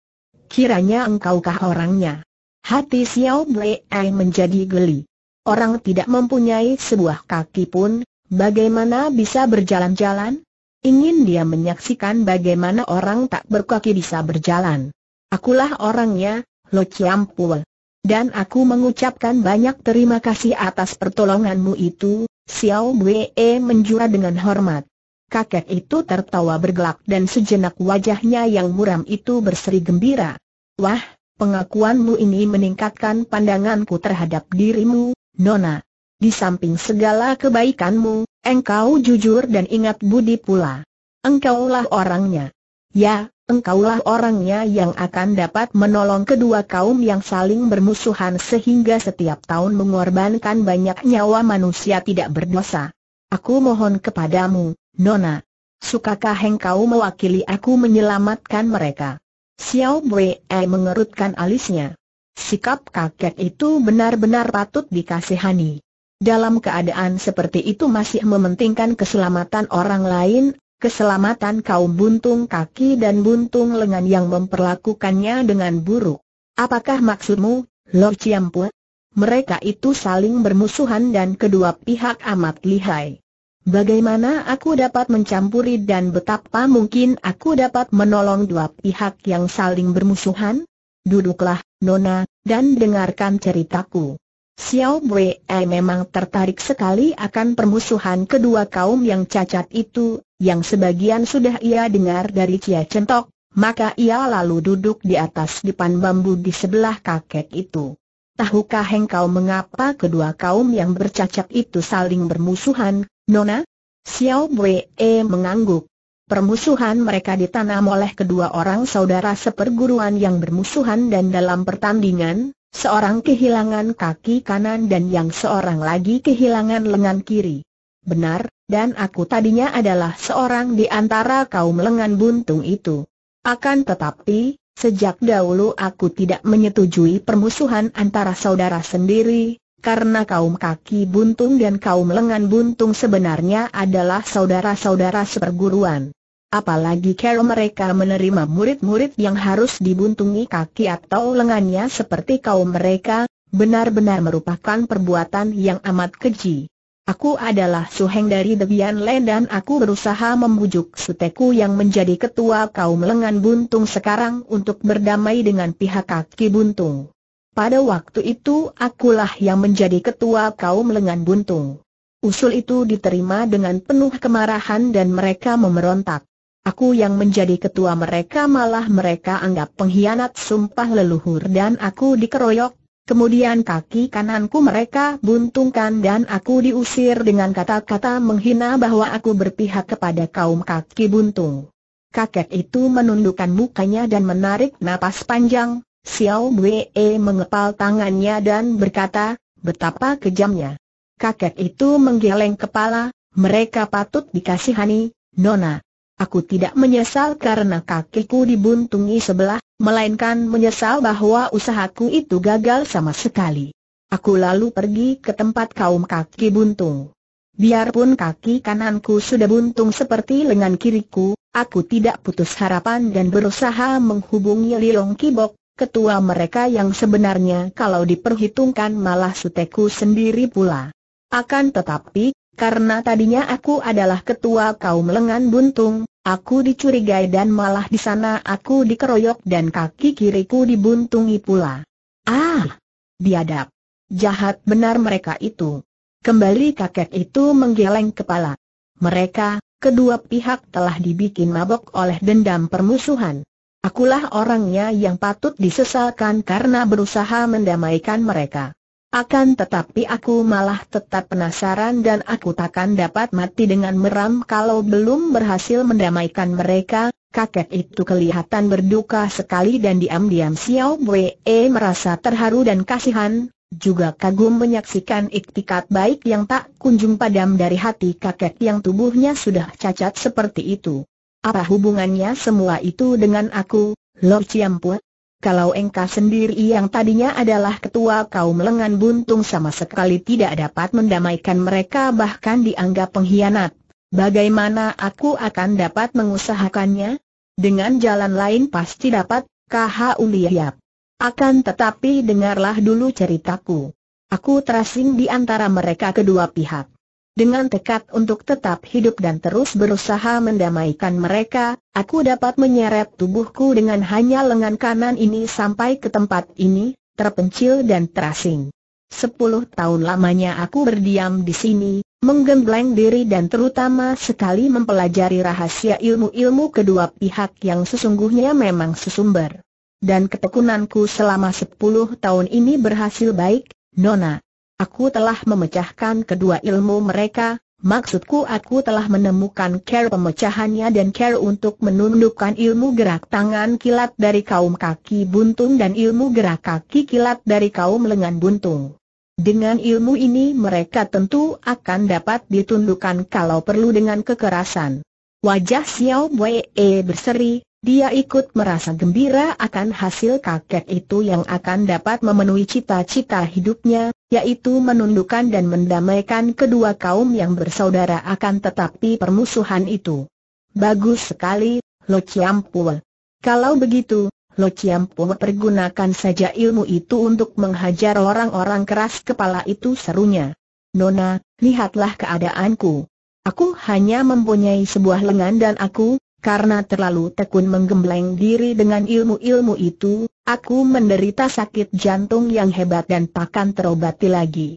Kiranya engkaukah orangnya? Hati Xiao Blei menjadi geli. Orang tidak mempunyai sebuah kaki pun, bagaimana bisa berjalan-jalan? Ingin dia menyaksikan bagaimana orang tak berkaki bisa berjalan. Akulah orangnya, Lo Chiam Pul. Dan aku mengucapkan banyak terima kasih atas pertolonganmu itu, Xiao Wei menjura dengan hormat. Kakek itu tertawa bergelak dan sejenak wajahnya yang muram itu berseri gembira. Wah, pengakuanmu ini meningkatkan pandanganku terhadap dirimu, Nona. Di samping segala kebaikanmu, engkau jujur dan ingat budi pula. Engkaulah orangnya. Ya, engkaulah orangnya yang akan dapat menolong kedua kaum yang saling bermusuhan sehingga setiap tahun mengorbankan banyak nyawa manusia tidak berdosa. Aku mohon kepadamu, Nona. Sukakah engkau mewakili aku menyelamatkan mereka? Xiao Wei mengerutkan alisnya. Sikap kakek itu benar-benar patut dikasihani. Dalam keadaan seperti itu masih mementingkan keselamatan orang lain, keselamatan kaum buntung kaki dan buntung lengan yang memperlakukannya dengan buruk. Apakah maksudmu, Lord Ciampu? Mereka itu saling bermusuhan dan kedua pihak amat lihai. Bagaimana aku dapat mencampuri dan betapa mungkin aku dapat menolong dua pihak yang saling bermusuhan? Duduklah, Nona, dan dengarkan ceritaku. Xiao Wei eh, memang tertarik sekali akan permusuhan kedua kaum yang cacat itu, yang sebagian sudah ia dengar dari Cia Centok, maka ia lalu duduk di atas dipan bambu di sebelah kakek itu. Tahukah engkau mengapa kedua kaum yang bercacat itu saling bermusuhan, Nona? Xiao Wei eh, mengangguk. Permusuhan mereka ditanam oleh kedua orang saudara seperguruan yang bermusuhan dan dalam pertandingan, Seorang kehilangan kaki kanan dan yang seorang lagi kehilangan lengan kiri. Benar, dan aku tadinya adalah seorang di antara kaum lengan buntung itu. Akan tetapi, sejak dahulu aku tidak menyetujui permusuhan antara saudara sendiri, karena kaum kaki buntung dan kaum lengan buntung sebenarnya adalah saudara-saudara seperguruan apalagi kalau mereka menerima murid-murid yang harus dibuntungi kaki atau lengannya seperti kaum mereka, benar-benar merupakan perbuatan yang amat keji. Aku adalah suheng dari Debian Len dan aku berusaha membujuk suteku yang menjadi ketua kaum lengan buntung sekarang untuk berdamai dengan pihak kaki buntung. Pada waktu itu akulah yang menjadi ketua kaum lengan buntung. Usul itu diterima dengan penuh kemarahan dan mereka memberontak. Aku yang menjadi ketua mereka malah mereka anggap pengkhianat sumpah leluhur dan aku dikeroyok, kemudian kaki kananku mereka buntungkan dan aku diusir dengan kata-kata menghina bahwa aku berpihak kepada kaum kaki buntung. Kakek itu menundukkan mukanya dan menarik napas panjang, Xiao Wei mengepal tangannya dan berkata, betapa kejamnya. Kakek itu menggeleng kepala, mereka patut dikasihani, Nona. Aku tidak menyesal karena kakiku dibuntungi sebelah, melainkan menyesal bahwa usahaku itu gagal sama sekali. Aku lalu pergi ke tempat kaum kaki buntung. Biarpun kaki kananku sudah buntung seperti lengan kiriku, aku tidak putus harapan dan berusaha menghubungi Lilong Kibok, ketua mereka yang sebenarnya kalau diperhitungkan malah suteku sendiri pula. Akan tetapi, karena tadinya aku adalah ketua kaum lengan buntung, aku dicurigai dan malah di sana aku dikeroyok dan kaki kiriku dibuntungi pula. Ah! Biadab! Jahat benar mereka itu. Kembali kakek itu menggeleng kepala. Mereka, kedua pihak telah dibikin mabok oleh dendam permusuhan. Akulah orangnya yang patut disesalkan karena berusaha mendamaikan mereka. Akan tetapi aku malah tetap penasaran dan aku takkan dapat mati dengan meram kalau belum berhasil mendamaikan mereka, kakek itu kelihatan berduka sekali dan diam-diam Xiao Wei merasa terharu dan kasihan, juga kagum menyaksikan iktikat baik yang tak kunjung padam dari hati kakek yang tubuhnya sudah cacat seperti itu. Apa hubungannya semua itu dengan aku, Lord Ciampua? kalau engkau sendiri yang tadinya adalah ketua kaum lengan buntung sama sekali tidak dapat mendamaikan mereka bahkan dianggap pengkhianat, bagaimana aku akan dapat mengusahakannya? Dengan jalan lain pasti dapat, KH uliyap. Akan tetapi dengarlah dulu ceritaku. Aku terasing di antara mereka kedua pihak. Dengan tekad untuk tetap hidup dan terus berusaha mendamaikan mereka, aku dapat menyeret tubuhku dengan hanya lengan kanan ini sampai ke tempat ini, terpencil dan terasing. Sepuluh tahun lamanya aku berdiam di sini, menggembleng diri dan terutama sekali mempelajari rahasia ilmu-ilmu kedua pihak yang sesungguhnya memang sesumber. Dan ketekunanku selama sepuluh tahun ini berhasil baik, Nona. Aku telah memecahkan kedua ilmu mereka, maksudku aku telah menemukan care pemecahannya dan care untuk menundukkan ilmu gerak tangan kilat dari kaum kaki buntung dan ilmu gerak kaki kilat dari kaum lengan buntung. Dengan ilmu ini mereka tentu akan dapat ditundukkan kalau perlu dengan kekerasan. Wajah Xiao Wei berseri, dia ikut merasa gembira akan hasil kakek itu yang akan dapat memenuhi cita-cita hidupnya, yaitu menundukkan dan mendamaikan kedua kaum yang bersaudara akan tetapi permusuhan itu. Bagus sekali, Lo ciampol. Kalau begitu, Lo ciampol pergunakan saja ilmu itu untuk menghajar orang-orang keras kepala itu serunya. Nona, lihatlah keadaanku. Aku hanya mempunyai sebuah lengan dan aku, karena terlalu tekun menggembleng diri dengan ilmu-ilmu itu, aku menderita sakit jantung yang hebat dan takkan terobati lagi.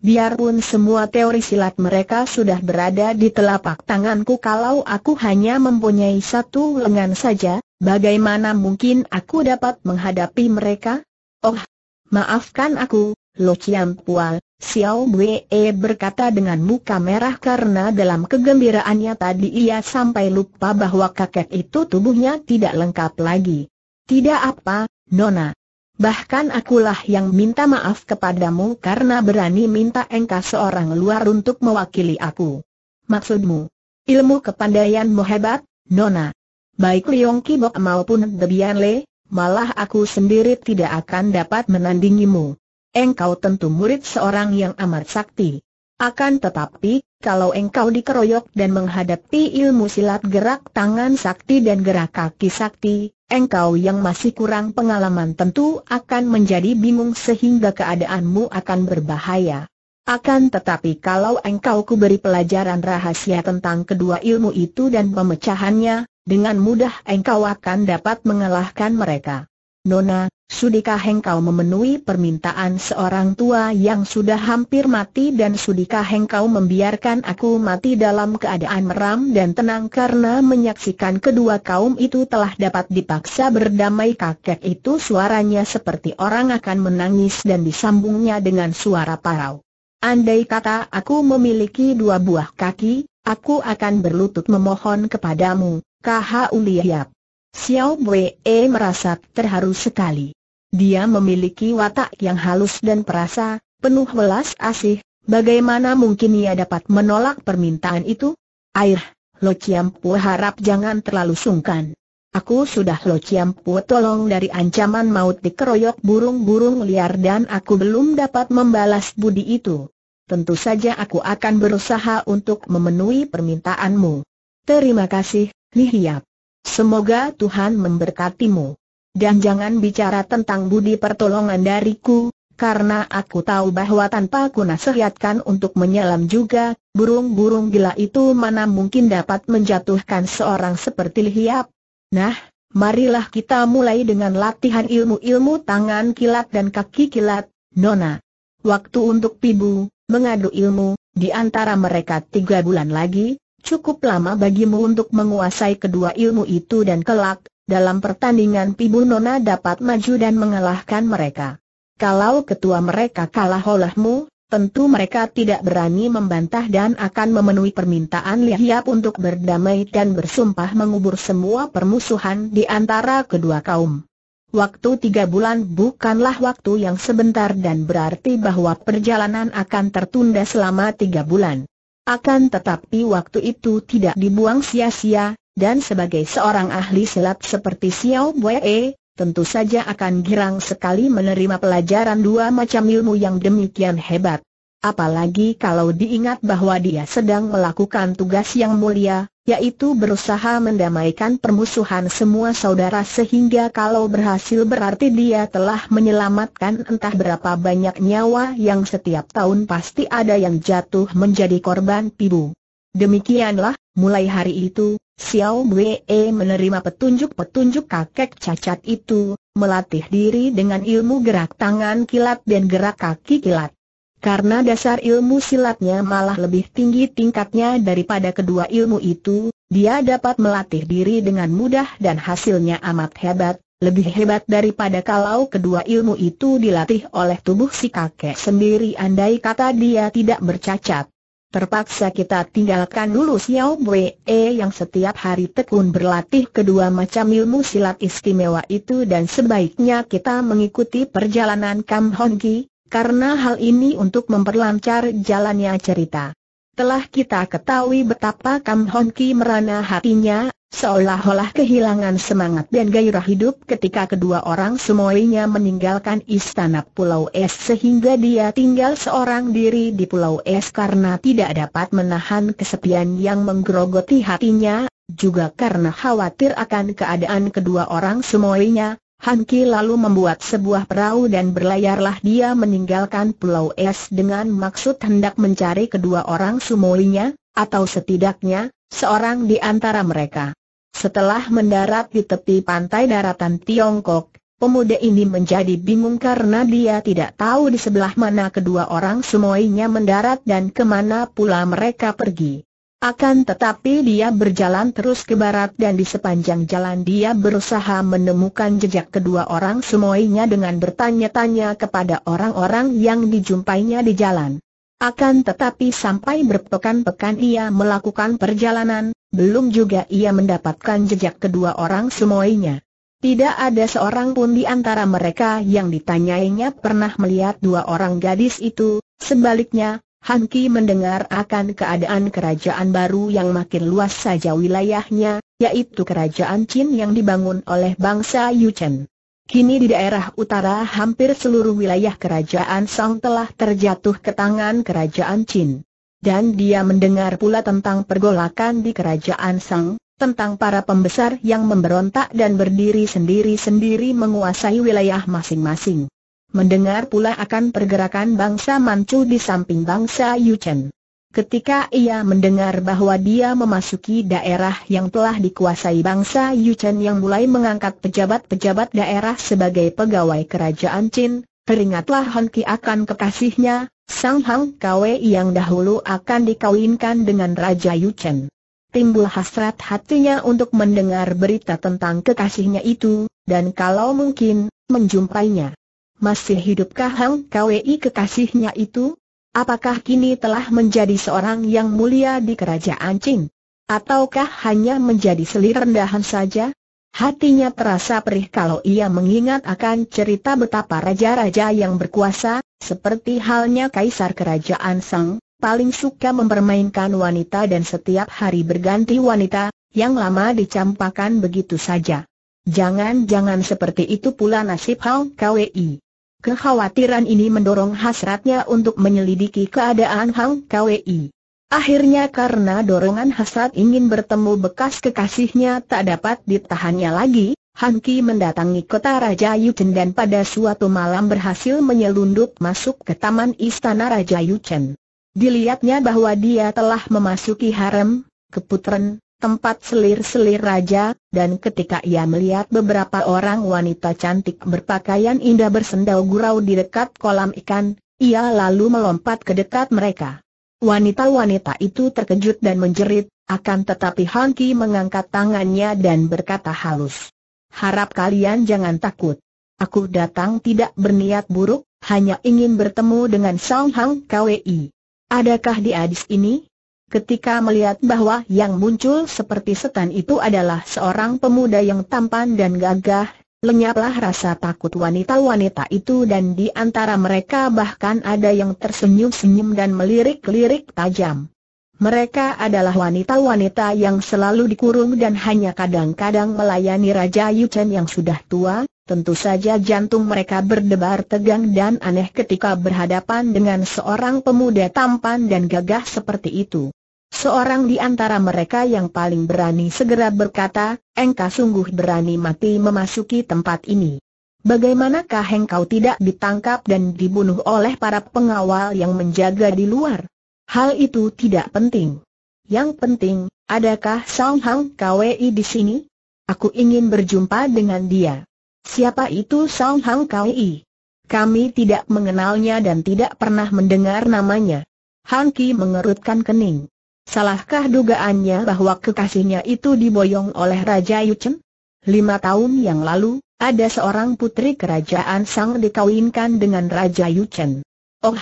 Biarpun semua teori silat mereka sudah berada di telapak tanganku kalau aku hanya mempunyai satu lengan saja, bagaimana mungkin aku dapat menghadapi mereka? Oh, maafkan aku, Lo Chiam Pua, Xiao Wei e berkata dengan muka merah karena dalam kegembiraannya tadi ia sampai lupa bahwa kakek itu tubuhnya tidak lengkap lagi. Tidak apa, Nona. Bahkan akulah yang minta maaf kepadamu karena berani minta engkau seorang luar untuk mewakili aku. Maksudmu, ilmu kepandaianmu hebat, Nona. Baik Liong Kibok maupun Debian Le, malah aku sendiri tidak akan dapat menandingimu engkau tentu murid seorang yang amat sakti. Akan tetapi, kalau engkau dikeroyok dan menghadapi ilmu silat gerak tangan sakti dan gerak kaki sakti, engkau yang masih kurang pengalaman tentu akan menjadi bingung sehingga keadaanmu akan berbahaya. Akan tetapi kalau engkau kuberi pelajaran rahasia tentang kedua ilmu itu dan pemecahannya, dengan mudah engkau akan dapat mengalahkan mereka. Nona, Sudikah engkau memenuhi permintaan seorang tua yang sudah hampir mati dan sudikah engkau membiarkan aku mati dalam keadaan meram dan tenang karena menyaksikan kedua kaum itu telah dapat dipaksa berdamai kakek itu suaranya seperti orang akan menangis dan disambungnya dengan suara parau. Andai kata aku memiliki dua buah kaki, aku akan berlutut memohon kepadamu, kha Uliap. Xiao Wei merasa terharu sekali. Dia memiliki watak yang halus dan perasa, penuh welas asih, bagaimana mungkin ia dapat menolak permintaan itu? Air, Lo Ciampu harap jangan terlalu sungkan. Aku sudah Lo Ciampu tolong dari ancaman maut dikeroyok burung-burung liar dan aku belum dapat membalas budi itu. Tentu saja aku akan berusaha untuk memenuhi permintaanmu. Terima kasih, Lihiap. Semoga Tuhan memberkatimu. Dan jangan bicara tentang budi pertolongan dariku, karena aku tahu bahwa tanpa ku nasihatkan untuk menyelam juga, burung-burung gila itu mana mungkin dapat menjatuhkan seorang seperti Lihiap. Nah, marilah kita mulai dengan latihan ilmu-ilmu tangan kilat dan kaki kilat, Nona. Waktu untuk pibu, mengadu ilmu, di antara mereka tiga bulan lagi, cukup lama bagimu untuk menguasai kedua ilmu itu dan kelak, dalam pertandingan Pibu Nona dapat maju dan mengalahkan mereka. Kalau ketua mereka kalah olehmu, tentu mereka tidak berani membantah dan akan memenuhi permintaan Lihiap untuk berdamai dan bersumpah mengubur semua permusuhan di antara kedua kaum. Waktu tiga bulan bukanlah waktu yang sebentar dan berarti bahwa perjalanan akan tertunda selama tiga bulan. Akan tetapi waktu itu tidak dibuang sia-sia, dan sebagai seorang ahli silat seperti Xiao Wei, tentu saja akan girang sekali menerima pelajaran dua macam ilmu yang demikian hebat. Apalagi kalau diingat bahwa dia sedang melakukan tugas yang mulia, yaitu berusaha mendamaikan permusuhan semua saudara sehingga kalau berhasil berarti dia telah menyelamatkan entah berapa banyak nyawa yang setiap tahun pasti ada yang jatuh menjadi korban pibu. Demikianlah, mulai hari itu, Xiao Wei menerima petunjuk-petunjuk kakek cacat itu, melatih diri dengan ilmu gerak tangan kilat dan gerak kaki kilat. Karena dasar ilmu silatnya malah lebih tinggi tingkatnya daripada kedua ilmu itu, dia dapat melatih diri dengan mudah dan hasilnya amat hebat, lebih hebat daripada kalau kedua ilmu itu dilatih oleh tubuh si kakek sendiri andai kata dia tidak bercacat. Terpaksa kita tinggalkan dulu Xiao E yang setiap hari tekun berlatih kedua macam ilmu silat istimewa itu dan sebaiknya kita mengikuti perjalanan Kam Hong Ki, karena hal ini untuk memperlancar jalannya cerita. Telah kita ketahui betapa Kam Hon Ki merana hatinya, seolah-olah kehilangan semangat dan gairah hidup ketika kedua orang semuanya meninggalkan istana Pulau Es sehingga dia tinggal seorang diri di Pulau Es karena tidak dapat menahan kesepian yang menggerogoti hatinya, juga karena khawatir akan keadaan kedua orang semuanya, Hanki lalu membuat sebuah perahu dan berlayarlah dia meninggalkan Pulau Es dengan maksud hendak mencari kedua orang sumoinya, atau setidaknya, seorang di antara mereka. Setelah mendarat di tepi pantai daratan Tiongkok, pemuda ini menjadi bingung karena dia tidak tahu di sebelah mana kedua orang sumoinya mendarat dan kemana pula mereka pergi. Akan tetapi dia berjalan terus ke barat dan di sepanjang jalan dia berusaha menemukan jejak kedua orang semuanya dengan bertanya-tanya kepada orang-orang yang dijumpainya di jalan. Akan tetapi sampai berpekan-pekan ia melakukan perjalanan, belum juga ia mendapatkan jejak kedua orang semuanya. Tidak ada seorang pun di antara mereka yang ditanyainya pernah melihat dua orang gadis itu, sebaliknya Han Ki mendengar akan keadaan kerajaan baru yang makin luas saja wilayahnya, yaitu kerajaan Qin yang dibangun oleh bangsa Yuchen. Kini di daerah utara hampir seluruh wilayah kerajaan Song telah terjatuh ke tangan kerajaan Qin, Dan dia mendengar pula tentang pergolakan di kerajaan Song tentang para pembesar yang memberontak dan berdiri sendiri-sendiri menguasai wilayah masing-masing. Mendengar pula akan pergerakan bangsa Manchu di samping bangsa Yuchen. Ketika ia mendengar bahwa dia memasuki daerah yang telah dikuasai bangsa Yuchen yang mulai mengangkat pejabat-pejabat daerah sebagai pegawai kerajaan teringatlah peringatlah Honki akan kekasihnya, Sang Hang Kwe yang dahulu akan dikawinkan dengan Raja Yuchen. Timbul hasrat hatinya untuk mendengar berita tentang kekasihnya itu, dan kalau mungkin, menjumpainya. Masih hidupkah Hang Kwei kekasihnya itu? Apakah kini telah menjadi seorang yang mulia di kerajaan Qing? Ataukah hanya menjadi selir rendahan saja? Hatinya terasa perih kalau ia mengingat akan cerita betapa raja-raja yang berkuasa, seperti halnya kaisar kerajaan Sang, paling suka mempermainkan wanita dan setiap hari berganti wanita, yang lama dicampakkan begitu saja. Jangan-jangan seperti itu pula nasib Hang Kwei. Kekhawatiran ini mendorong hasratnya untuk menyelidiki keadaan Hang Kwei. Akhirnya karena dorongan hasrat ingin bertemu bekas kekasihnya tak dapat ditahannya lagi, Han Ki mendatangi kota Raja Yuchen dan pada suatu malam berhasil menyelundup masuk ke taman istana Raja Yuchen. Dilihatnya bahwa dia telah memasuki harem, keputren, tempat selir-selir raja, dan ketika ia melihat beberapa orang wanita cantik berpakaian indah bersendau gurau di dekat kolam ikan, ia lalu melompat ke dekat mereka. Wanita-wanita itu terkejut dan menjerit, akan tetapi Han Ki mengangkat tangannya dan berkata halus. Harap kalian jangan takut. Aku datang tidak berniat buruk, hanya ingin bertemu dengan Song Hang KWI. Adakah di Adis ini? Ketika melihat bahwa yang muncul seperti setan itu adalah seorang pemuda yang tampan dan gagah, lenyaplah rasa takut wanita-wanita itu dan di antara mereka bahkan ada yang tersenyum-senyum dan melirik-lirik tajam. Mereka adalah wanita-wanita yang selalu dikurung dan hanya kadang-kadang melayani Raja Yuchen yang sudah tua, tentu saja jantung mereka berdebar tegang dan aneh ketika berhadapan dengan seorang pemuda tampan dan gagah seperti itu. Seorang di antara mereka yang paling berani segera berkata, engkau sungguh berani mati memasuki tempat ini. Bagaimanakah engkau tidak ditangkap dan dibunuh oleh para pengawal yang menjaga di luar? Hal itu tidak penting. Yang penting, adakah Song Hang Kwei di sini? Aku ingin berjumpa dengan dia. Siapa itu Song Hang Kwei? Kami tidak mengenalnya dan tidak pernah mendengar namanya. Han Ki mengerutkan kening. Salahkah dugaannya bahwa kekasihnya itu diboyong oleh Raja Yuchen? Lima tahun yang lalu, ada seorang putri kerajaan Sang dikawinkan dengan Raja Yuchen. Oh,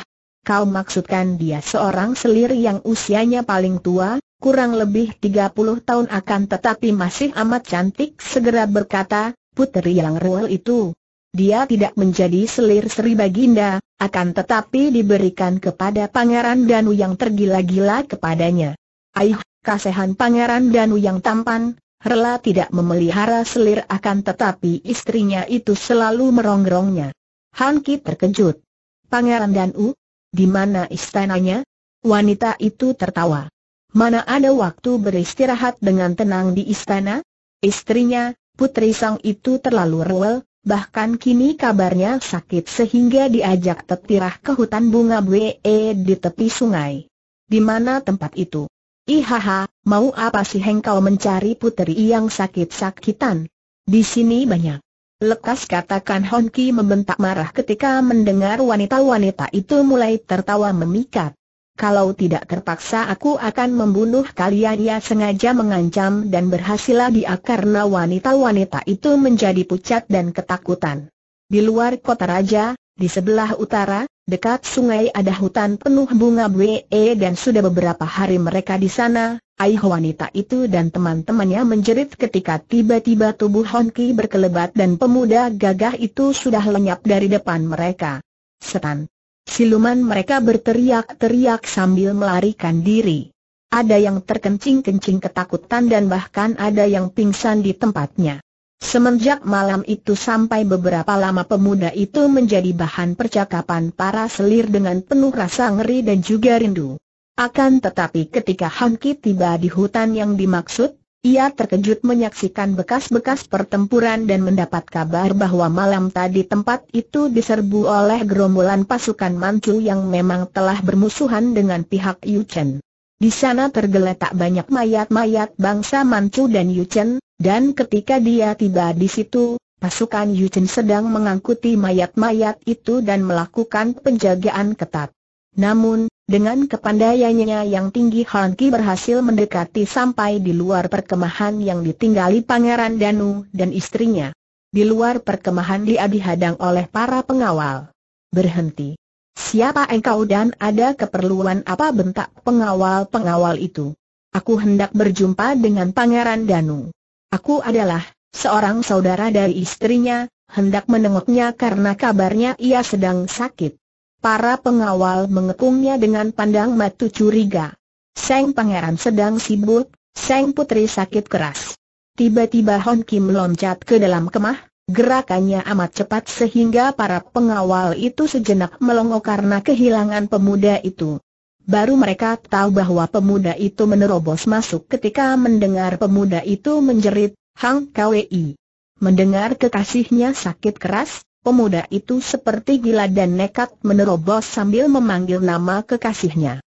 kau maksudkan dia seorang selir yang usianya paling tua, kurang lebih 30 tahun akan tetapi masih amat cantik segera berkata, putri yang ruwel itu, dia tidak menjadi selir Sri Baginda, akan tetapi diberikan kepada Pangeran Danu yang tergila-gila kepadanya. Aih, kasihan Pangeran Danu yang tampan, rela tidak memelihara selir akan tetapi istrinya itu selalu merongrongnya. Han terkejut. Pangeran Danu? Di mana istananya? Wanita itu tertawa. Mana ada waktu beristirahat dengan tenang di istana? Istrinya, putri sang itu terlalu rewel, Bahkan kini kabarnya sakit sehingga diajak tetirah ke hutan bunga Bwe di tepi sungai. Di mana tempat itu? Ihaha, mau apa sih hengkau mencari puteri yang sakit-sakitan? Di sini banyak. Lekas katakan Honki membentak marah ketika mendengar wanita-wanita itu mulai tertawa memikat. Kalau tidak terpaksa aku akan membunuh kalian Ia sengaja mengancam dan berhasil dia karena wanita-wanita itu menjadi pucat dan ketakutan Di luar kota raja, di sebelah utara, dekat sungai ada hutan penuh bunga bue dan sudah beberapa hari mereka di sana Aih wanita itu dan teman-temannya menjerit ketika tiba-tiba tubuh Honki berkelebat dan pemuda gagah itu sudah lenyap dari depan mereka. Setan, Siluman mereka berteriak-teriak sambil melarikan diri. Ada yang terkencing-kencing ketakutan dan bahkan ada yang pingsan di tempatnya. Semenjak malam itu sampai beberapa lama pemuda itu menjadi bahan percakapan para selir dengan penuh rasa ngeri dan juga rindu. Akan tetapi ketika Hanki tiba di hutan yang dimaksud, ia terkejut menyaksikan bekas-bekas pertempuran dan mendapat kabar bahwa malam tadi tempat itu diserbu oleh gerombolan pasukan Manchu yang memang telah bermusuhan dengan pihak Yuchen. Di sana tergeletak banyak mayat-mayat bangsa Manchu dan Yuchen, dan ketika dia tiba di situ, pasukan Yuchen sedang mengangkuti mayat-mayat itu dan melakukan penjagaan ketat. Namun, dengan kepandaiannya yang tinggi Han Ki berhasil mendekati sampai di luar perkemahan yang ditinggali Pangeran Danu dan istrinya. Di luar perkemahan dia dihadang oleh para pengawal. Berhenti. Siapa engkau dan ada keperluan apa bentak pengawal-pengawal itu? Aku hendak berjumpa dengan Pangeran Danu. Aku adalah seorang saudara dari istrinya, hendak menengoknya karena kabarnya ia sedang sakit. Para pengawal mengepungnya dengan pandang mata curiga. Seng pangeran sedang sibuk, Seng putri sakit keras. Tiba-tiba Hon Kim loncat ke dalam kemah, gerakannya amat cepat sehingga para pengawal itu sejenak melongo karena kehilangan pemuda itu. Baru mereka tahu bahwa pemuda itu menerobos masuk ketika mendengar pemuda itu menjerit, Hang Kwei. Mendengar kekasihnya sakit keras, Pemuda itu seperti gila dan nekat menerobos sambil memanggil nama kekasihnya.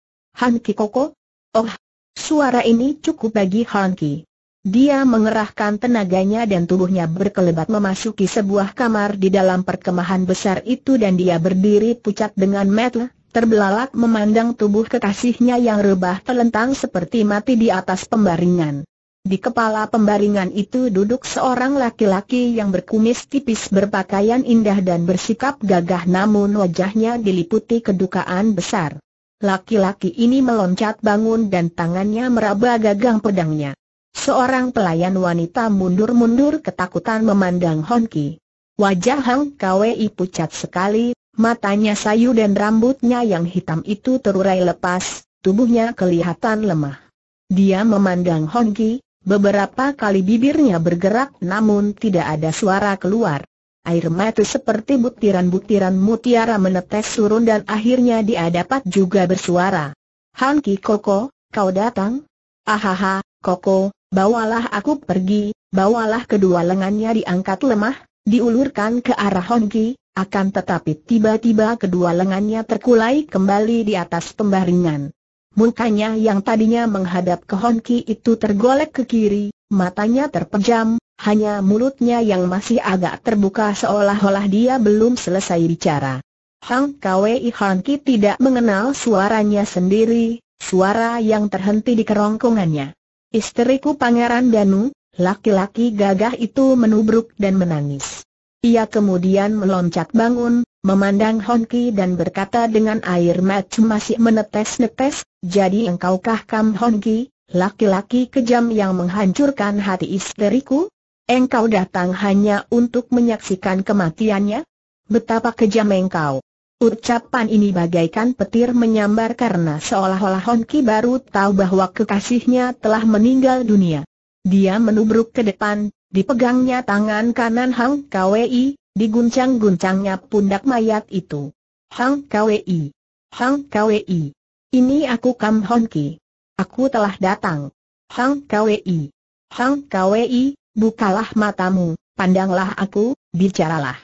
Ki Koko? Oh, suara ini cukup bagi Han Ki. Dia mengerahkan tenaganya dan tubuhnya berkelebat memasuki sebuah kamar di dalam perkemahan besar itu dan dia berdiri pucat dengan metel, terbelalak memandang tubuh kekasihnya yang rebah telentang seperti mati di atas pembaringan. Di kepala pembaringan itu duduk seorang laki-laki yang berkumis tipis berpakaian indah dan bersikap gagah namun wajahnya diliputi kedukaan besar. Laki-laki ini meloncat bangun dan tangannya meraba gagang pedangnya. Seorang pelayan wanita mundur-mundur ketakutan memandang Honki. Wajah Hang Kwei pucat sekali, matanya sayu dan rambutnya yang hitam itu terurai lepas, tubuhnya kelihatan lemah. Dia memandang Honki, Beberapa kali bibirnya bergerak namun tidak ada suara keluar. Air mata seperti butiran-butiran mutiara menetes turun dan akhirnya dia dapat juga bersuara. Hanki Koko, kau datang? Ahaha, Koko, bawalah aku pergi, bawalah kedua lengannya diangkat lemah, diulurkan ke arah Honki, akan tetapi tiba-tiba kedua lengannya terkulai kembali di atas pembaringan. Mukanya yang tadinya menghadap ke Honki itu tergolek ke kiri, matanya terpejam, hanya mulutnya yang masih agak terbuka seolah-olah dia belum selesai bicara. Hang Kwei Ki tidak mengenal suaranya sendiri, suara yang terhenti di kerongkongannya. Isteriku Pangeran Danu, laki-laki gagah itu menubruk dan menangis. Ia kemudian meloncat bangun, memandang Honki dan berkata dengan air mata masih menetes-netes, jadi engkaukah Kam Honki, laki-laki kejam yang menghancurkan hati isteriku? Engkau datang hanya untuk menyaksikan kematiannya? Betapa kejam engkau. Ucapan ini bagaikan petir menyambar karena seolah-olah Honki baru tahu bahwa kekasihnya telah meninggal dunia. Dia menubruk ke depan, dipegangnya tangan kanan Hang Kwei, Diguncang-guncangnya pundak mayat itu. Hang Kwei. Hang Kwei. Ini aku Kam Hon Ki. Aku telah datang. Hang Kwei. Hang Kwei, bukalah matamu, pandanglah aku, bicaralah.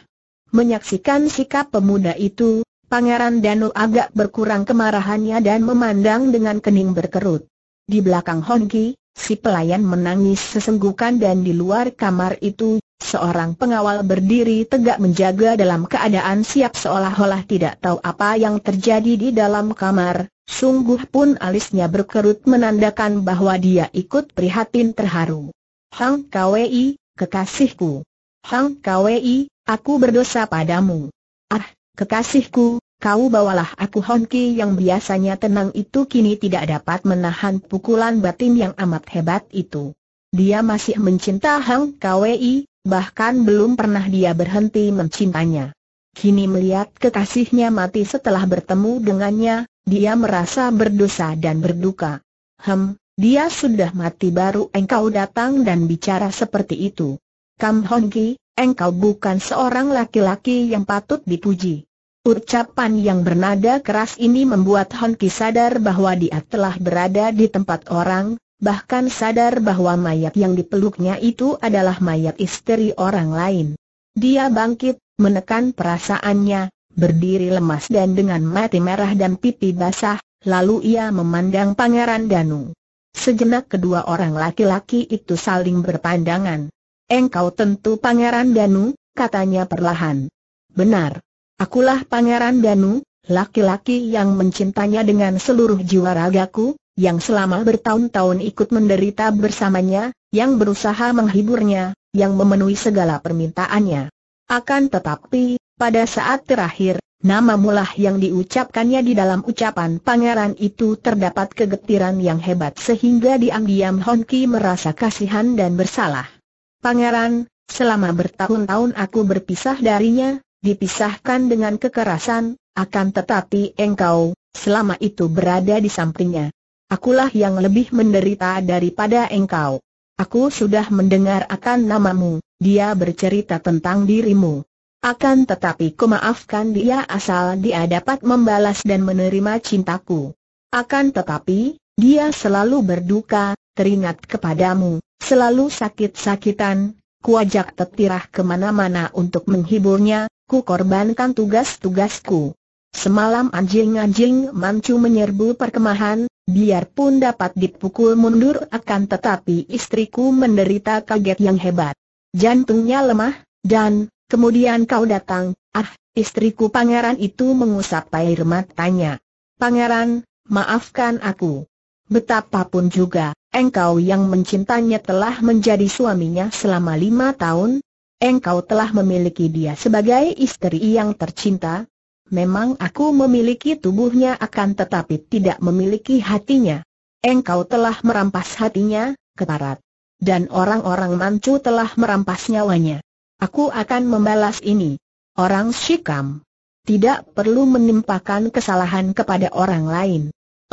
Menyaksikan sikap pemuda itu, Pangeran Danu agak berkurang kemarahannya dan memandang dengan kening berkerut. Di belakang Ki, si pelayan menangis sesenggukan dan di luar kamar itu Seorang pengawal berdiri tegak menjaga dalam keadaan siap seolah-olah tidak tahu apa yang terjadi di dalam kamar, sungguh pun alisnya berkerut menandakan bahwa dia ikut prihatin terharu. Hang Kwei, kekasihku. Hang Kwei, aku berdosa padamu. Ah, kekasihku, kau bawalah aku Honki yang biasanya tenang itu kini tidak dapat menahan pukulan batin yang amat hebat itu. Dia masih mencinta Hang Kwei, bahkan belum pernah dia berhenti mencintanya. Kini melihat kekasihnya mati setelah bertemu dengannya, dia merasa berdosa dan berduka. Hem, dia sudah mati baru engkau datang dan bicara seperti itu. Kam Hongki, engkau bukan seorang laki-laki yang patut dipuji. Ucapan yang bernada keras ini membuat Hongki sadar bahwa dia telah berada di tempat orang, bahkan sadar bahwa mayat yang dipeluknya itu adalah mayat istri orang lain. Dia bangkit, menekan perasaannya, berdiri lemas dan dengan mati merah dan pipi basah, lalu ia memandang Pangeran Danu. Sejenak kedua orang laki-laki itu saling berpandangan. Engkau tentu Pangeran Danu, katanya perlahan. Benar. Akulah Pangeran Danu, laki-laki yang mencintanya dengan seluruh jiwa ragaku, yang selama bertahun-tahun ikut menderita bersamanya, yang berusaha menghiburnya, yang memenuhi segala permintaannya. Akan tetapi, pada saat terakhir, nama mulah yang diucapkannya di dalam ucapan pangeran itu terdapat kegetiran yang hebat sehingga diam-diam Honki merasa kasihan dan bersalah. Pangeran, selama bertahun-tahun aku berpisah darinya, dipisahkan dengan kekerasan, akan tetapi engkau, selama itu berada di sampingnya. Akulah yang lebih menderita daripada engkau. Aku sudah mendengar akan namamu, dia bercerita tentang dirimu. Akan tetapi maafkan dia asal dia dapat membalas dan menerima cintaku. Akan tetapi, dia selalu berduka, teringat kepadamu, selalu sakit-sakitan, kuajak tetirah kemana-mana untuk menghiburnya, ku korbankan tugas-tugasku. Semalam anjing-anjing mancu menyerbu perkemahan, Biarpun dapat dipukul mundur akan tetapi istriku menderita kaget yang hebat. Jantungnya lemah, dan, kemudian kau datang, ah, istriku pangeran itu mengusap air matanya. Pangeran, maafkan aku. Betapapun juga, engkau yang mencintanya telah menjadi suaminya selama lima tahun, engkau telah memiliki dia sebagai istri yang tercinta, memang aku memiliki tubuhnya akan tetapi tidak memiliki hatinya. Engkau telah merampas hatinya, keparat. Dan orang-orang mancu telah merampas nyawanya. Aku akan membalas ini. Orang Shikam. Tidak perlu menimpakan kesalahan kepada orang lain.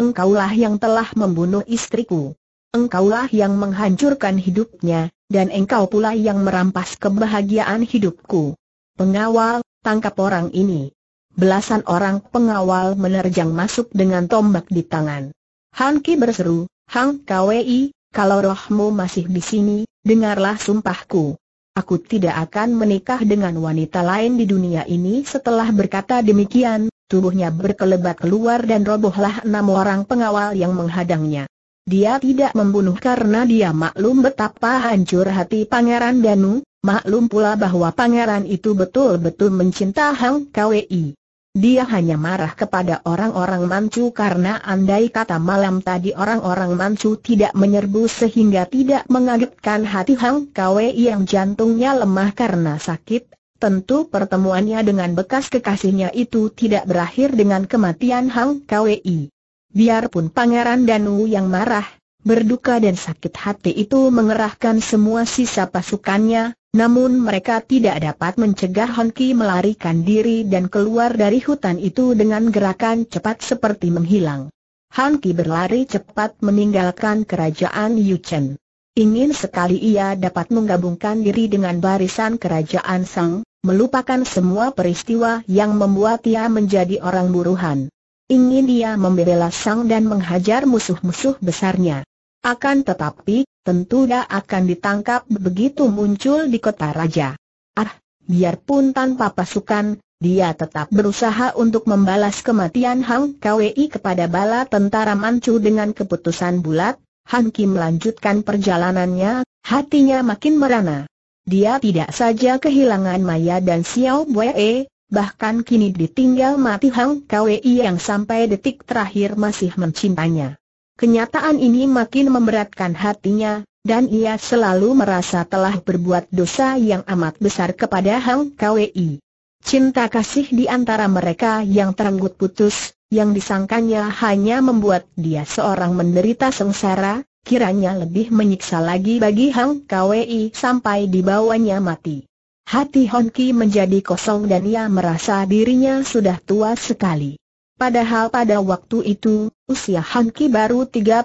Engkaulah yang telah membunuh istriku. Engkaulah yang menghancurkan hidupnya, dan engkau pula yang merampas kebahagiaan hidupku. Pengawal, tangkap orang ini belasan orang pengawal menerjang masuk dengan tombak di tangan. Han Ki berseru, Hang Kwei, kalau rohmu masih di sini, dengarlah sumpahku. Aku tidak akan menikah dengan wanita lain di dunia ini setelah berkata demikian, tubuhnya berkelebat keluar dan robohlah enam orang pengawal yang menghadangnya. Dia tidak membunuh karena dia maklum betapa hancur hati Pangeran Danu, maklum pula bahwa pangeran itu betul-betul mencinta Hang Kwei. Dia hanya marah kepada orang-orang Manchu karena andai kata malam tadi orang-orang Manchu tidak menyerbu sehingga tidak mengagetkan hati Hang Kwei yang jantungnya lemah karena sakit, tentu pertemuannya dengan bekas kekasihnya itu tidak berakhir dengan kematian Hang Kwei. Biarpun Pangeran Danu yang marah, berduka dan sakit hati itu mengerahkan semua sisa pasukannya, namun mereka tidak dapat mencegah Honki melarikan diri dan keluar dari hutan itu dengan gerakan cepat seperti menghilang. Honki berlari cepat meninggalkan kerajaan Yuchen. Ingin sekali ia dapat menggabungkan diri dengan barisan kerajaan Sang, melupakan semua peristiwa yang membuat ia menjadi orang buruhan. Ingin ia membela Sang dan menghajar musuh-musuh besarnya. Akan tetapi, tentu dia akan ditangkap begitu muncul di kota raja. Ah, biarpun tanpa pasukan, dia tetap berusaha untuk membalas kematian Hang Kwei kepada bala tentara Manchu dengan keputusan bulat, Han Kim melanjutkan perjalanannya, hatinya makin merana. Dia tidak saja kehilangan Maya dan Xiao Wei, bahkan kini ditinggal mati Hang Kwei yang sampai detik terakhir masih mencintainya. Kenyataan ini makin memberatkan hatinya, dan ia selalu merasa telah berbuat dosa yang amat besar kepada Hang Kwei. Cinta kasih di antara mereka yang terenggut putus, yang disangkanya hanya membuat dia seorang menderita sengsara, kiranya lebih menyiksa lagi bagi Hang Kwei sampai dibawanya mati. Hati Honki menjadi kosong dan ia merasa dirinya sudah tua sekali. Padahal pada waktu itu, usia Hanki baru 31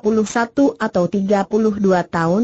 atau 32 tahun.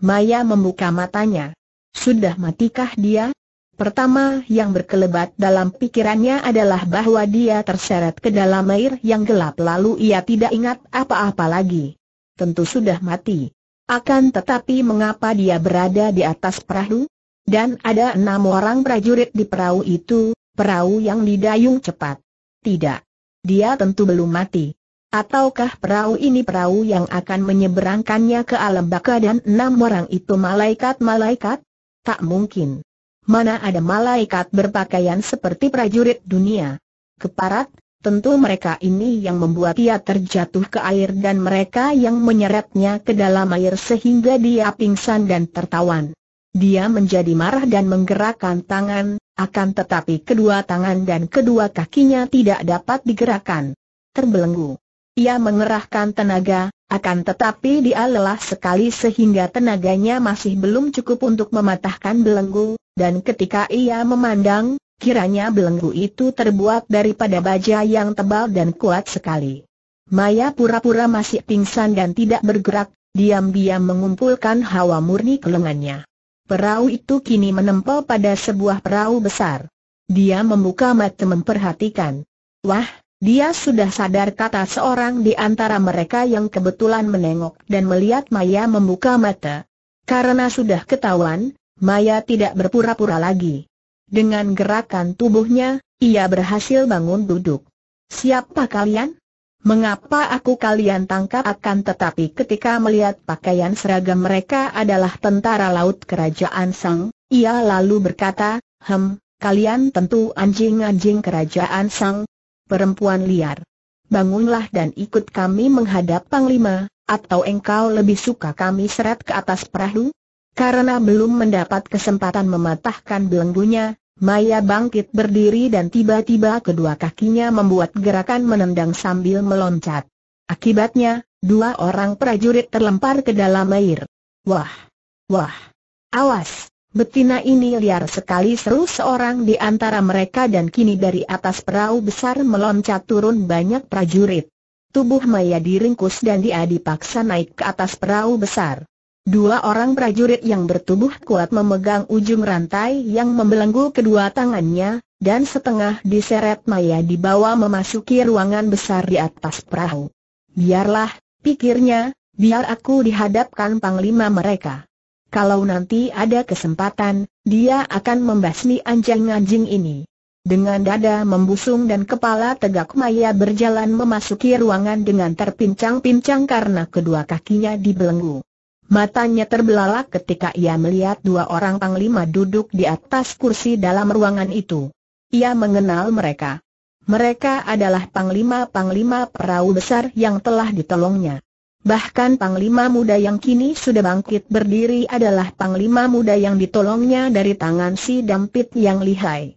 Maya membuka matanya. Sudah matikah dia? Pertama yang berkelebat dalam pikirannya adalah bahwa dia terseret ke dalam air yang gelap lalu ia tidak ingat apa-apa lagi. Tentu sudah mati. Akan tetapi mengapa dia berada di atas perahu? Dan ada enam orang prajurit di perahu itu, perahu yang didayung cepat. Tidak. Dia tentu belum mati. Ataukah perahu ini perahu yang akan menyeberangkannya ke alam baka dan enam orang itu malaikat-malaikat? Tak mungkin. Mana ada malaikat berpakaian seperti prajurit dunia? Keparat, Tentu mereka ini yang membuat ia terjatuh ke air dan mereka yang menyeretnya ke dalam air sehingga dia pingsan dan tertawan. Dia menjadi marah dan menggerakkan tangan, akan tetapi kedua tangan dan kedua kakinya tidak dapat digerakkan. Terbelenggu. Ia mengerahkan tenaga, akan tetapi dia lelah sekali sehingga tenaganya masih belum cukup untuk mematahkan belenggu, dan ketika ia memandang, Kiranya belenggu itu terbuat daripada baja yang tebal dan kuat sekali. Maya pura-pura masih pingsan dan tidak bergerak, diam-diam mengumpulkan hawa murni ke lengannya. Perahu itu kini menempel pada sebuah perahu besar. Dia membuka mata memperhatikan. Wah, dia sudah sadar kata seorang di antara mereka yang kebetulan menengok dan melihat Maya membuka mata. Karena sudah ketahuan, Maya tidak berpura-pura lagi. Dengan gerakan tubuhnya, ia berhasil bangun duduk. Siapa kalian? Mengapa aku kalian tangkap akan tetapi ketika melihat pakaian seragam mereka adalah tentara laut kerajaan Sang, ia lalu berkata, Hem, kalian tentu anjing-anjing kerajaan Sang, perempuan liar. Bangunlah dan ikut kami menghadap Panglima, atau engkau lebih suka kami seret ke atas perahu? Karena belum mendapat kesempatan mematahkan belenggunya, Maya bangkit berdiri dan tiba-tiba kedua kakinya membuat gerakan menendang sambil meloncat. Akibatnya, dua orang prajurit terlempar ke dalam air. Wah! Wah! Awas! Betina ini liar sekali seru seorang di antara mereka dan kini dari atas perahu besar meloncat turun banyak prajurit. Tubuh Maya diringkus dan dia dipaksa naik ke atas perahu besar. Dua orang prajurit yang bertubuh kuat memegang ujung rantai yang membelenggu kedua tangannya, dan setengah diseret Maya dibawa memasuki ruangan besar di atas perahu. Biarlah, pikirnya, biar aku dihadapkan panglima mereka. Kalau nanti ada kesempatan, dia akan membasmi anjing-anjing ini. Dengan dada membusung dan kepala tegak Maya berjalan memasuki ruangan dengan terpincang-pincang karena kedua kakinya dibelenggu. Matanya terbelalak ketika ia melihat dua orang panglima duduk di atas kursi dalam ruangan itu. Ia mengenal mereka. Mereka adalah panglima-panglima perahu besar yang telah ditolongnya. Bahkan panglima muda yang kini sudah bangkit berdiri adalah panglima muda yang ditolongnya dari tangan si dampit yang lihai.